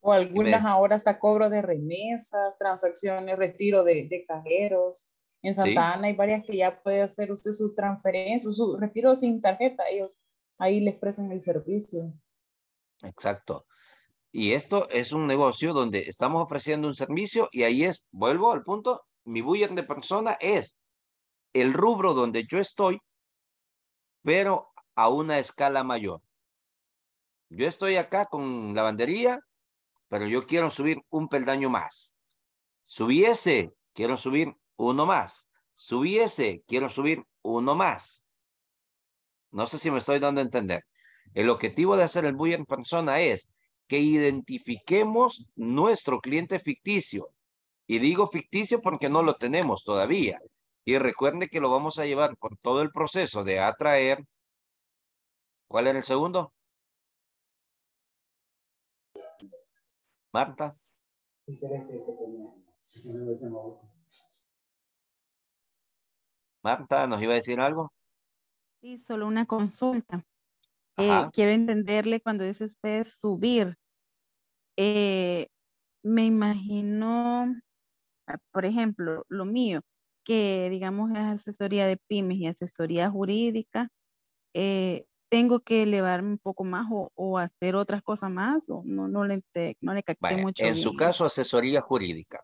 O algunas ahora hasta cobro de remesas, transacciones, retiro de, cajeros. En Santa Ana hay varias que ya puede hacer usted su transferencia, su retiro sin tarjeta. Ellos ahí les prestan el servicio. Exacto. Y esto es un negocio donde estamos ofreciendo un servicio y ahí es, vuelvo al punto, mi buyer de persona es el rubro donde yo estoy, pero a una escala mayor. Yo estoy acá con lavandería, pero yo quiero subir un peldaño más. Subiese, quiero subir uno más. Subiese, quiero subir uno más. No sé si me estoy dando a entender. El objetivo de hacer el buyer en persona es que identifiquemos nuestro cliente ficticio. Y digo ficticio porque no lo tenemos todavía. Y recuerde que lo vamos a llevar con todo el proceso de atraer. ¿Cuál era el segundo? Marta. Marta, ¿nos iba a decir algo? Sí, solo una consulta. Eh, quiero entenderle cuando dice usted subir. Eh, me imagino, ah, por ejemplo, lo mío, que digamos es asesoría de pymes y asesoría jurídica, eh, tengo que elevarme un poco más o, hacer otras cosas más, o no, no le, no le mucho. En su caso, asesoría jurídica.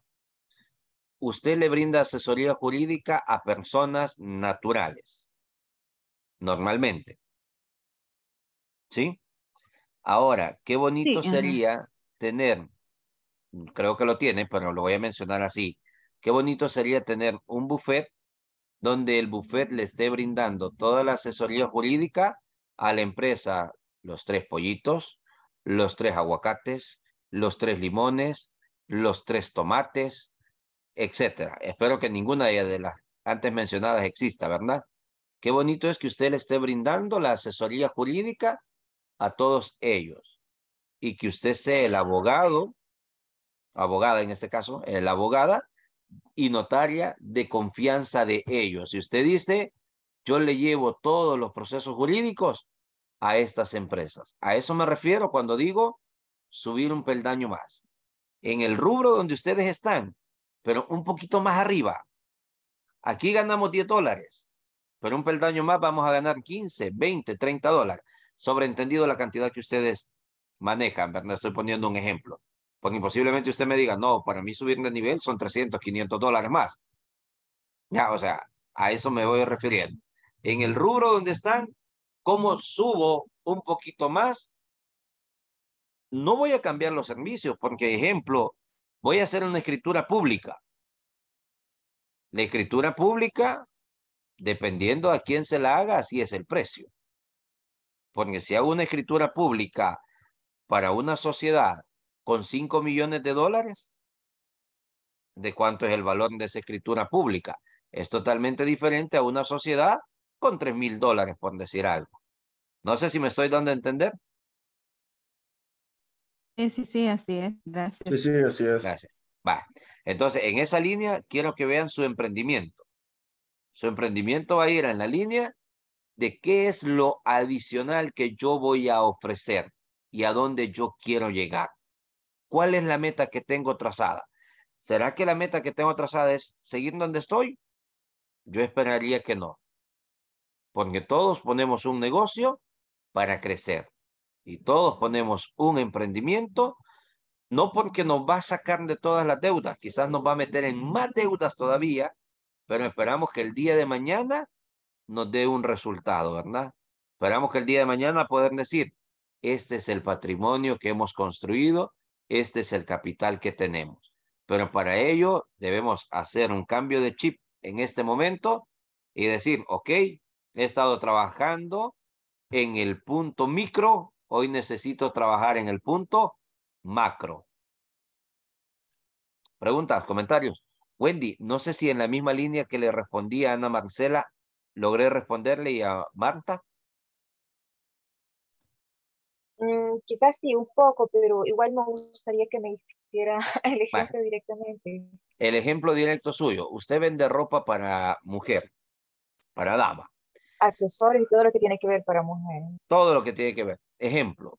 Usted le brinda asesoría jurídica a personas naturales, normalmente. ¿Sí? Ahora, qué bonito sería tener, creo que lo tiene, pero lo voy a mencionar así, Qué bonito sería tener un buffet donde el buffet le esté brindando toda la asesoría jurídica a la empresa, los tres pollitos, los tres aguacates, los tres limones, los tres tomates, etcétera. Espero que ninguna de las antes mencionadas exista, ¿verdad? Qué bonito es que usted le esté brindando la asesoría jurídica a todos ellos y que usted sea el abogado, abogada en este caso, el eh, abogada y notaria de confianza de ellos. Si usted dice, yo le llevo todos los procesos jurídicos a estas empresas. A eso me refiero cuando digo subir un peldaño más. En el rubro donde ustedes están, pero un poquito más arriba. Aquí ganamos 10 dólares, pero un peldaño más vamos a ganar 15, 20, 30 dólares. Sobreentendido la cantidad que ustedes manejan, ¿verdad? Estoy poniendo un ejemplo. Porque imposiblemente usted me diga, no, para mí subir de nivel son 300, 500 dólares más. Ya, o sea, a eso me voy refiriendo. En el rubro donde están, ¿cómo subo un poquito más? No voy a cambiar los servicios, porque, ejemplo, voy a hacer una escritura pública. La escritura pública, dependiendo a quién se la haga, así es el precio. Porque si hago una escritura pública para una sociedad con 5 millones de dólares de cuánto es el valor de esa escritura pública. Es totalmente diferente a una sociedad con 3 mil dólares, por decir algo. No sé si me estoy dando a entender. Sí, sí, sí, así es. Gracias. Sí, sí, así es. Va. Entonces, en esa línea quiero que vean su emprendimiento. Su emprendimiento va a ir en la línea de qué es lo adicional que yo voy a ofrecer y a dónde yo quiero llegar. ¿Cuál es la meta que tengo trazada? ¿Será que la meta que tengo trazada es seguir donde estoy? Yo esperaría que no. Porque todos ponemos un negocio para crecer y todos ponemos un emprendimiento, no porque nos va a sacar de todas las deudas, quizás nos va a meter en más deudas todavía, pero esperamos que el día de mañana nos dé un resultado, ¿verdad? Esperamos que el día de mañana poder decir, este es el patrimonio que hemos construido este es el capital que tenemos. Pero para ello debemos hacer un cambio de chip en este momento y decir, ok, he estado trabajando en el punto micro, hoy necesito trabajar en el punto macro. Preguntas, comentarios. Wendy, no sé si en la misma línea que le respondí a Ana Marcela, logré responderle y a Marta. Mm, quizás sí, un poco, pero igual me gustaría que me hiciera el ejemplo directamente. El ejemplo directo suyo. Usted vende ropa para mujer, para dama. Accesorios y todo lo que tiene que ver para mujer. Todo lo que tiene que ver. Ejemplo.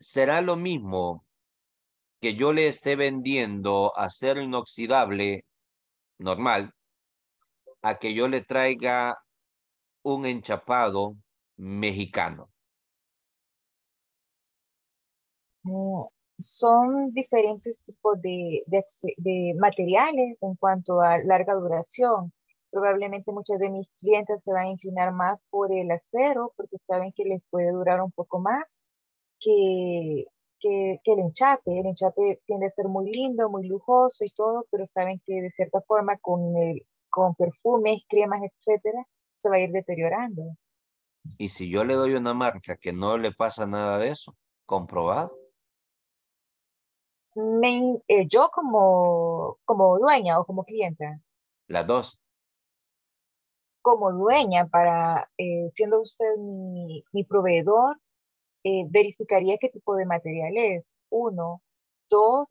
¿Será lo mismo que yo le esté vendiendo acero inoxidable normal a que yo le traiga un enchapado mexicano? son diferentes tipos de, de, materiales en cuanto a larga duración. Probablemente muchas de mis clientes se van a inclinar más por el acero porque saben que les puede durar un poco más que, que, que el enchape. El enchape tiende a ser muy lindo, muy lujoso y todo, pero saben que de cierta forma con, el, con perfumes, cremas, etcétera, se va a ir deteriorando. Y si yo le doy una marca que no le pasa nada de eso, comprobado me, eh, yo como, como dueña o como clienta? Las dos. Como dueña, para eh, siendo usted mi, proveedor, eh, verificaría qué tipo de material es. Uno. Dos,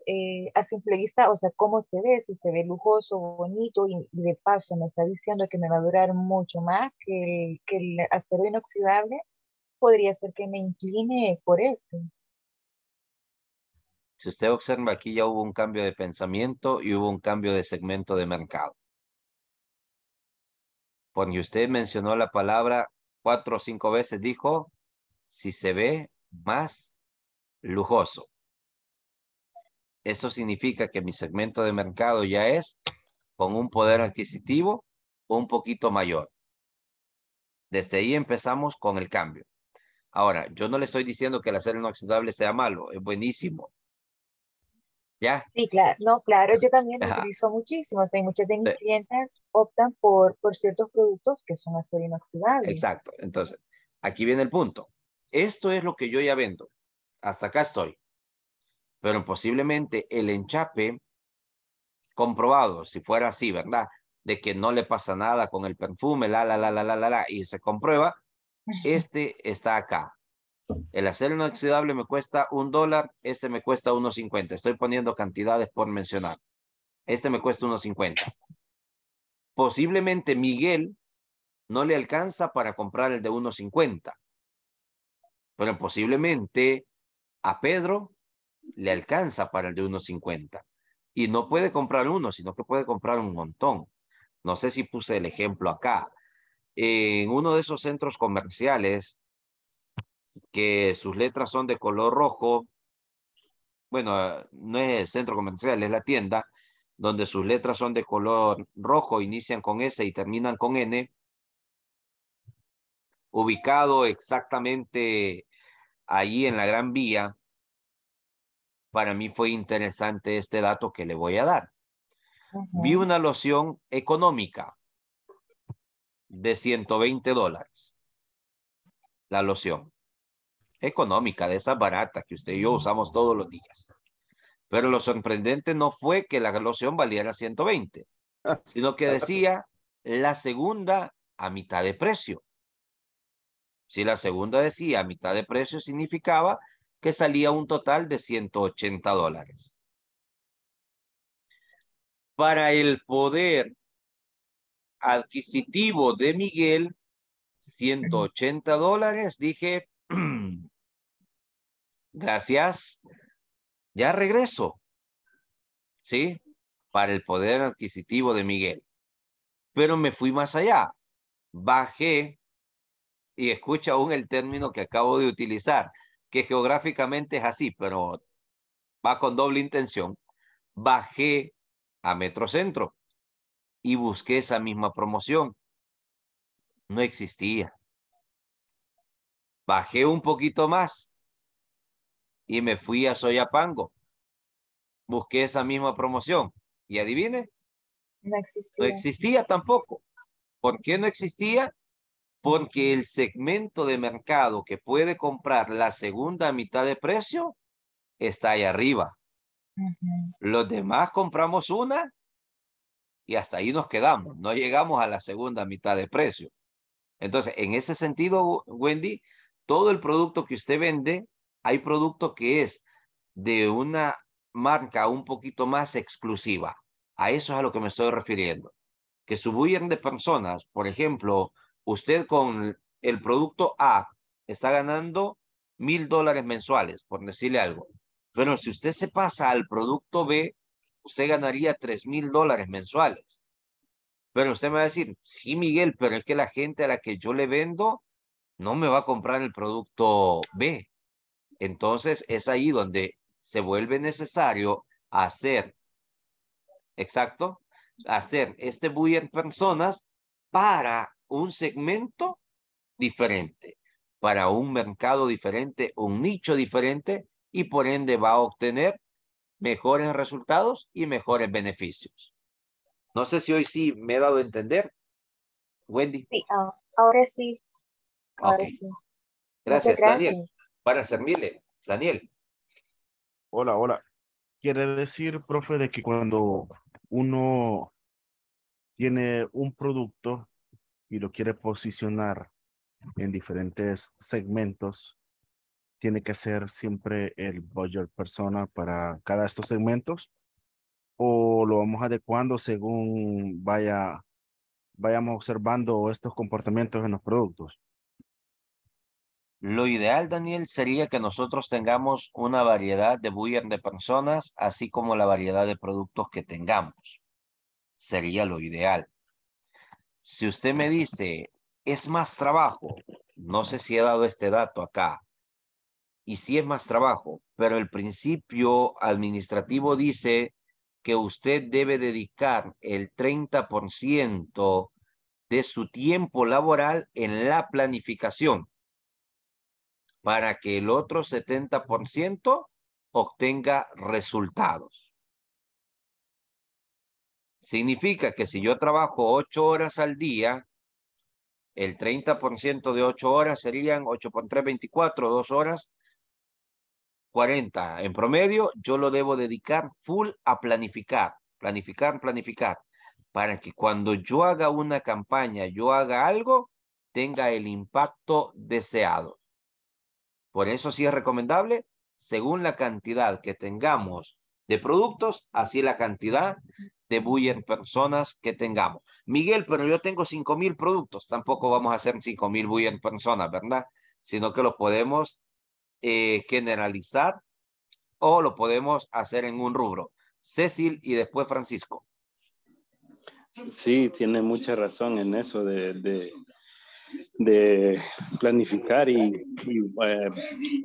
a simple vista, o sea, cómo se ve, si se ve lujoso, bonito, y, de paso me está diciendo que me va a durar mucho más que el, acero inoxidable, podría ser que me incline por eso. Si usted observa aquí ya hubo un cambio de pensamiento y hubo un cambio de segmento de mercado. Porque usted mencionó la palabra cuatro o cinco veces, dijo, si se ve más lujoso. Eso significa que mi segmento de mercado ya es con un poder adquisitivo un poquito mayor. Desde ahí empezamos con el cambio. Ahora, yo no le estoy diciendo que el acero inoxidable sea malo, es buenísimo. Sí, claro, no, claro, yo también lo utilizo muchísimo, Hay muchas de mis sí. optan por, por ciertos productos que son acero inoxidable. Exacto, entonces, aquí viene el punto. Esto es lo que yo ya vendo, hasta acá estoy, pero posiblemente el enchape comprobado, si fuera así, ¿verdad? De que no le pasa nada con el perfume, la, la, la, la, la, la y se comprueba, este está acá, el acero inoxidable me cuesta un dólar, este me cuesta 1.50. Estoy poniendo cantidades por mencionar. Este me cuesta 1.50. Posiblemente Miguel no le alcanza para comprar el de 1.50. Pero posiblemente a Pedro le alcanza para el de 1.50. Y no puede comprar uno, sino que puede comprar un montón. No sé si puse el ejemplo acá. En uno de esos centros comerciales que sus letras son de color rojo. Bueno, no es el centro comercial, es la tienda, donde sus letras son de color rojo, inician con S y terminan con N. Ubicado exactamente ahí en la Gran Vía, para mí fue interesante este dato que le voy a dar. Vi una loción económica de 120 dólares. La loción económica, de esas baratas que usted y yo usamos todos los días. Pero lo sorprendente no fue que la loción valiera 120, ah, sino que decía la segunda a mitad de precio. Si la segunda decía a mitad de precio, significaba que salía un total de 180 dólares. Para el poder adquisitivo de Miguel, 180 dólares, dije, Gracias. Ya regreso. ¿Sí? Para el poder adquisitivo de Miguel. Pero me fui más allá. Bajé y escucha aún el término que acabo de utilizar, que geográficamente es así, pero va con doble intención. Bajé a Metrocentro y busqué esa misma promoción. No existía. Bajé un poquito más y me fui a Soyapango. Busqué esa misma promoción y adivine. No existía. tampoco. ¿Por qué no existía? Porque el segmento de mercado que puede comprar la segunda mitad de precio está ahí arriba. Los demás compramos una y hasta ahí nos quedamos. No llegamos a la segunda mitad de precio. Entonces, en ese sentido, Wendy, todo el producto que usted vende hay producto que es de una marca un poquito más exclusiva. A eso es a lo que me estoy refiriendo. Que subuyen de personas, por ejemplo, usted con el producto A está ganando mil dólares mensuales, por decirle algo. Pero si usted se pasa al producto B, usted ganaría tres mil dólares mensuales. Pero usted me va a decir, sí, Miguel, pero es que la gente a la que yo le vendo no me va a comprar el producto B. Entonces es ahí donde se vuelve necesario hacer, exacto, hacer este buyer personas para un segmento diferente, para un mercado diferente, un nicho diferente y por ende va a obtener mejores resultados y mejores beneficios. No sé si hoy sí me he dado a entender. Wendy. Sí, ahora sí. Gracias, gracias, Daniel para servirle. Daniel. Hola, hola. Quiere decir, profe, de que cuando uno tiene un producto y lo quiere posicionar en diferentes segmentos, tiene que ser siempre el budget persona para cada estos segmentos o lo vamos adecuando según vaya vayamos observando estos comportamientos en los productos. Lo ideal, Daniel, sería que nosotros tengamos una variedad de buyer de personas, así como la variedad de productos que tengamos. Sería lo ideal. Si usted me dice, es más trabajo, no sé si he dado este dato acá, y si es más trabajo, pero el principio administrativo dice que usted debe dedicar el 30% de su tiempo laboral en la planificación para que el otro 70% obtenga resultados. Significa que si yo trabajo 8 horas al día, el 30% de 8 horas serían 8 por 3, 24, 2 horas, 40. En promedio, yo lo debo dedicar full a planificar, planificar, planificar, para que cuando yo haga una campaña, yo haga algo, tenga el impacto deseado. Por eso sí es recomendable, según la cantidad que tengamos de productos, así la cantidad de buyer personas que tengamos. Miguel, pero yo tengo 5,000 productos. Tampoco vamos a hacer 5,000 buyer personas, ¿verdad? Sino que lo podemos eh, generalizar o lo podemos hacer en un rubro. Cecil y después Francisco. Sí, tiene mucha razón en eso de, de planificar y, eh,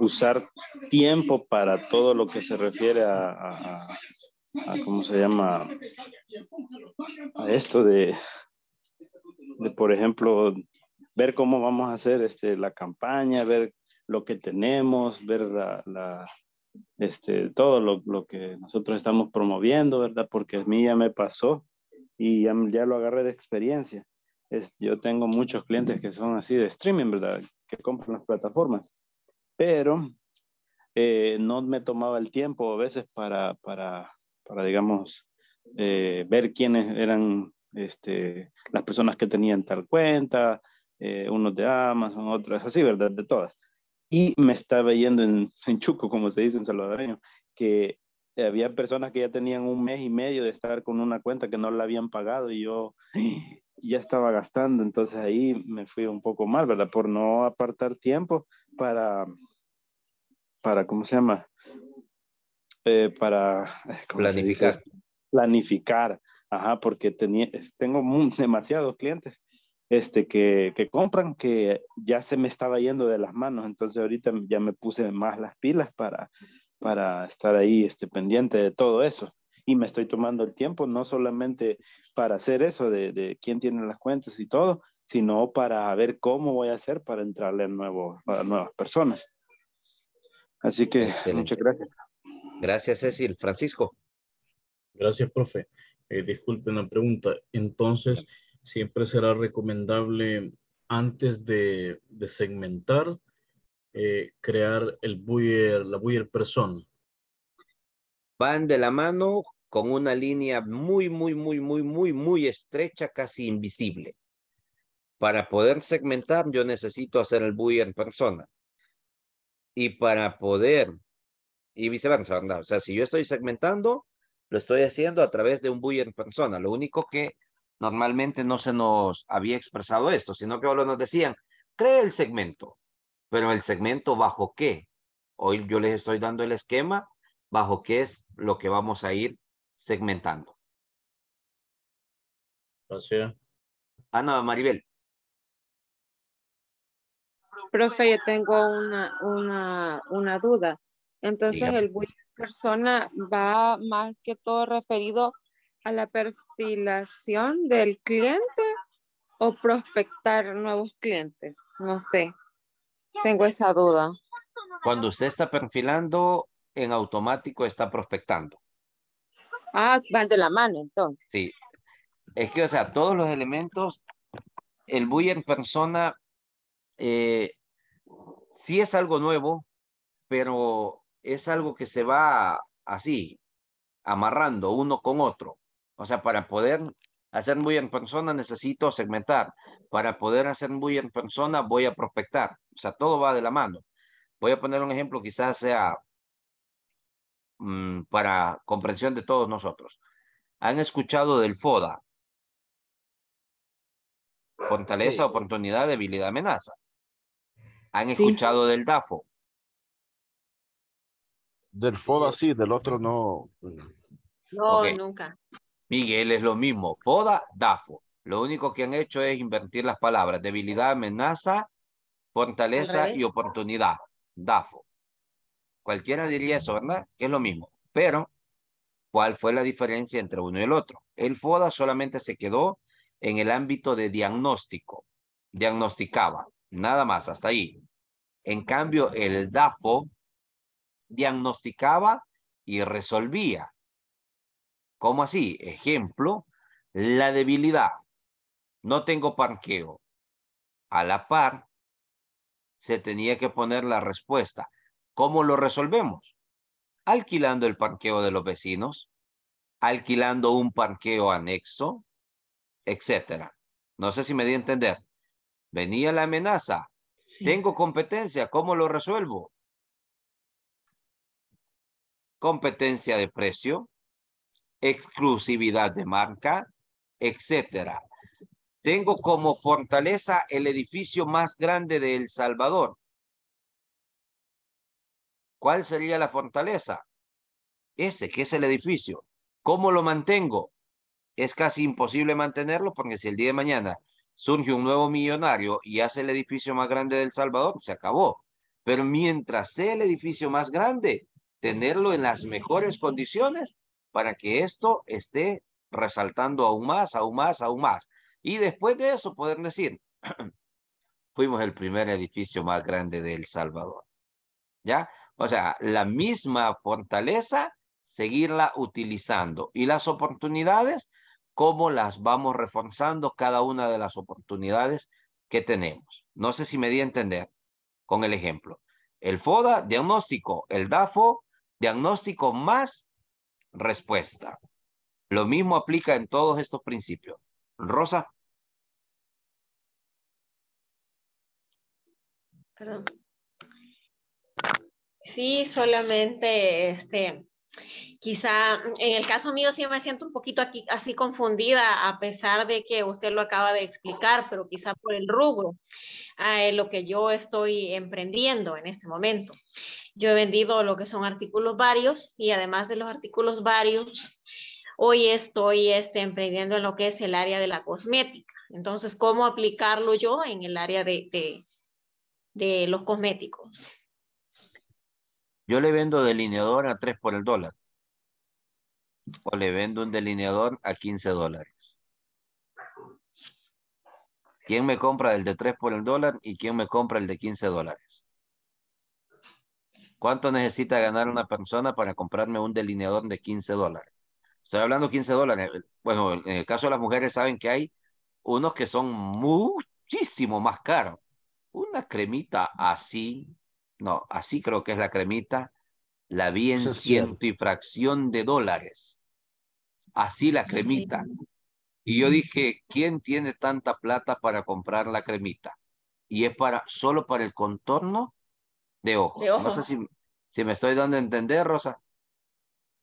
usar tiempo para todo lo que se refiere a, a, a ¿cómo se llama? A esto de, por ejemplo, ver cómo vamos a hacer este, la campaña, ver lo que tenemos, ver este, todo lo, que nosotros estamos promoviendo, ¿verdad? Porque a mí ya me pasó y ya lo agarré de experiencia yo tengo muchos clientes que son así de streaming, ¿verdad? Que compran las plataformas. Pero eh, no me tomaba el tiempo a veces para, para, para digamos, eh, ver quiénes eran este, las personas que tenían tal cuenta, eh, unos de Amazon, otros, así, ¿verdad? De todas. Y me estaba yendo en, en chuco, como se dice en salvadoreño, que había personas que ya tenían un mes y medio de estar con una cuenta que no la habían pagado y yo ya estaba gastando, entonces ahí me fui un poco mal, ¿verdad? Por no apartar tiempo para, para ¿cómo se llama? Eh, para planificar. Planificar, ajá, porque tenía, tengo demasiados clientes este, que, que compran que ya se me estaba yendo de las manos, entonces ahorita ya me puse más las pilas para, para estar ahí este, pendiente de todo eso y me estoy tomando el tiempo no solamente para hacer eso de, quién tiene las cuentas y todo, sino para ver cómo voy a hacer para entrarle a, nuevas personas. Así que muchas gracias. Gracias, Cecil. Francisco. Gracias, profe. Eh, disculpen la pregunta. Entonces, siempre será recomendable antes de, segmentar, eh, crear el buyer, la buyer persona. Van de la mano con una línea muy, muy, muy, muy, muy, muy estrecha, casi invisible. Para poder segmentar, yo necesito hacer el buyer en persona. Y para poder, y viceversa, O sea, si yo estoy segmentando, lo estoy haciendo a través de un buyer en persona. Lo único que normalmente no se nos había expresado esto, sino que ahora nos decían, cree el segmento, pero el segmento bajo qué. Hoy yo les estoy dando el esquema bajo qué es lo que vamos a ir segmentando. Gracias. Ana ah, Maribel. Profe, yo tengo una, una, duda. Entonces, el bullying persona va más que todo referido a la perfilación del cliente o prospectar nuevos clientes. No sé. Tengo esa duda. Cuando usted está perfilando, en automático está prospectando. Ah, van de la mano entonces. Sí. Es que, o sea, todos los elementos, el bulla en persona eh, sí es algo nuevo, pero es algo que se va así, amarrando uno con otro. O sea, para poder hacer muy en persona necesito segmentar. Para poder hacer muy en persona voy a prospectar. O sea, todo va de la mano. Voy a poner un ejemplo, quizás sea Mm, para comprensión de todos nosotros. ¿Han escuchado del FODA? Fortaleza, oportunidad, debilidad, amenaza. ¿Han escuchado del DAFO? Del FODA sí, del otro no. Pues. No, nunca. Miguel, es lo mismo. FODA, DAFO. Lo único que han hecho es invertir las palabras. Debilidad, amenaza, fortaleza y oportunidad. DAFO. Cualquiera diría eso, ¿verdad? Que es lo mismo. Pero, ¿cuál fue la diferencia entre uno y el otro? El FODA solamente se quedó en el ámbito de diagnóstico. Diagnosticaba, nada más, hasta ahí. En cambio, el DAFO diagnosticaba y resolvía. ¿Cómo así? Ejemplo, la debilidad. No tengo parqueo. A la par, se tenía que poner la respuesta. ¿Cómo lo resolvemos? Alquilando el parqueo de los vecinos, alquilando un parqueo anexo, etcétera. No sé si me di a entender. Venía la amenaza. Tengo competencia. ¿Cómo lo resuelvo? Competencia de precio, exclusividad de marca, etcétera. Tengo como fortaleza el edificio más grande de El Salvador. ¿Cuál sería la fortaleza? Ese, que es el edificio. ¿Cómo lo mantengo? Es casi imposible mantenerlo porque si el día de mañana surge un nuevo millonario y hace el edificio más grande del Salvador, se acabó. Pero mientras sea el edificio más grande, tenerlo en las mejores condiciones para que esto esté resaltando aún más, aún más, aún más. Y después de eso poder decir, fuimos el primer edificio más grande del Salvador. ¿Ya? O sea, la misma fortaleza, seguirla utilizando. Y las oportunidades, cómo las vamos reforzando cada una de las oportunidades que tenemos. No sé si me di a entender con el ejemplo. El FODA, diagnóstico. El DAFO, diagnóstico más respuesta. Lo mismo aplica en todos estos principios. Rosa. Sí, solamente este, quizá mm, en el caso mío sí me siento un poquito aquí, así confundida, a pesar de que usted lo acaba de explicar, pero quizá por el rubro, a ah, lo que yo estoy emprendiendo en este momento. Yo he vendido lo que son artículos varios y además de los artículos varios, hoy estoy este, emprendiendo en lo que es el área de la cosmética. Entonces, ¿cómo aplicarlo yo en el área de, de, de los cosméticos? Yo le vendo delineador a 3 por el dólar. O le vendo un delineador a 15 dólares. ¿Quién me compra el de 3 por el dólar y quién me compra el de 15 dólares? ¿Cuánto necesita ganar una persona para comprarme un delineador de 15 dólares? Estoy hablando 15 dólares. Bueno, en el caso de las mujeres saben que hay unos que son muchísimo más caros. Una cremita así, no, así creo que es la cremita, la vi en ciento y fracción de dólares. Así la cremita. Y yo dije, ¿quién tiene tanta plata para comprar la cremita? Y es para solo para el contorno de ojos. No sé si, me estoy dando a entender, Rosa.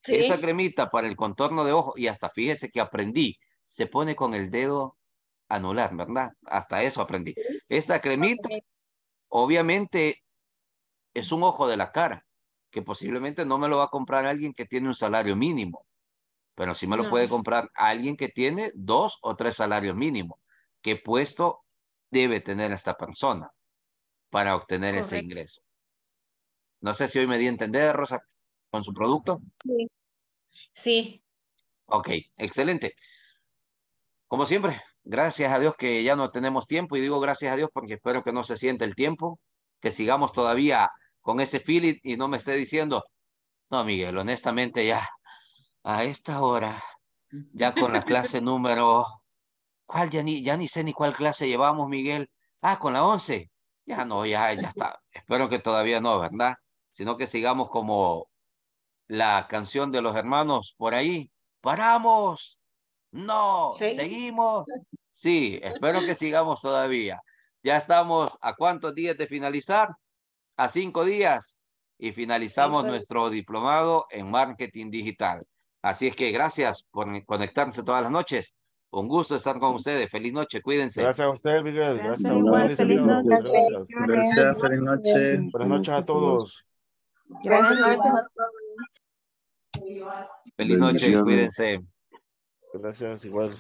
Esa cremita para el contorno de ojos. y hasta fíjese que aprendí, se pone con el dedo anular, ¿verdad? Hasta eso aprendí. Esta cremita, obviamente, es un ojo de la cara, que posiblemente no me lo va a comprar alguien que tiene un salario mínimo, pero sí me lo puede comprar alguien que tiene dos o tres salarios mínimos. ¿Qué puesto debe tener esta persona para obtener ese ingreso? No sé si hoy me di a entender, Rosa, con su producto. Sí. sí. Ok, excelente. Como siempre, gracias a Dios que ya no tenemos tiempo y digo gracias a Dios porque espero que no se siente el tiempo, que sigamos todavía con ese feeling y no me esté diciendo, no, Miguel, honestamente ya a esta hora, ya con la clase número, ¿cuál? Ya ni, ya ni sé ni cuál clase llevamos, Miguel. Ah, con la 11. Ya no, ya, ya está. Espero que todavía no, ¿verdad? Sino que sigamos como la canción de los hermanos por ahí. Paramos. No, seguimos. Sí, espero que sigamos todavía. Ya estamos a cuántos días de finalizar a cinco días y finalizamos nuestro diplomado en marketing digital. Así es que gracias por conectarse todas las noches. Un gusto estar con ustedes. Feliz noche. Cuídense. Gracias a ustedes, Miguel. Gracias, a ustedes. Feliz noche. Gracias. Gracias. Feliz noche. Buenas noches a todos. Gracias. Feliz noche. Cuídense. Gracias. Igual.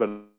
but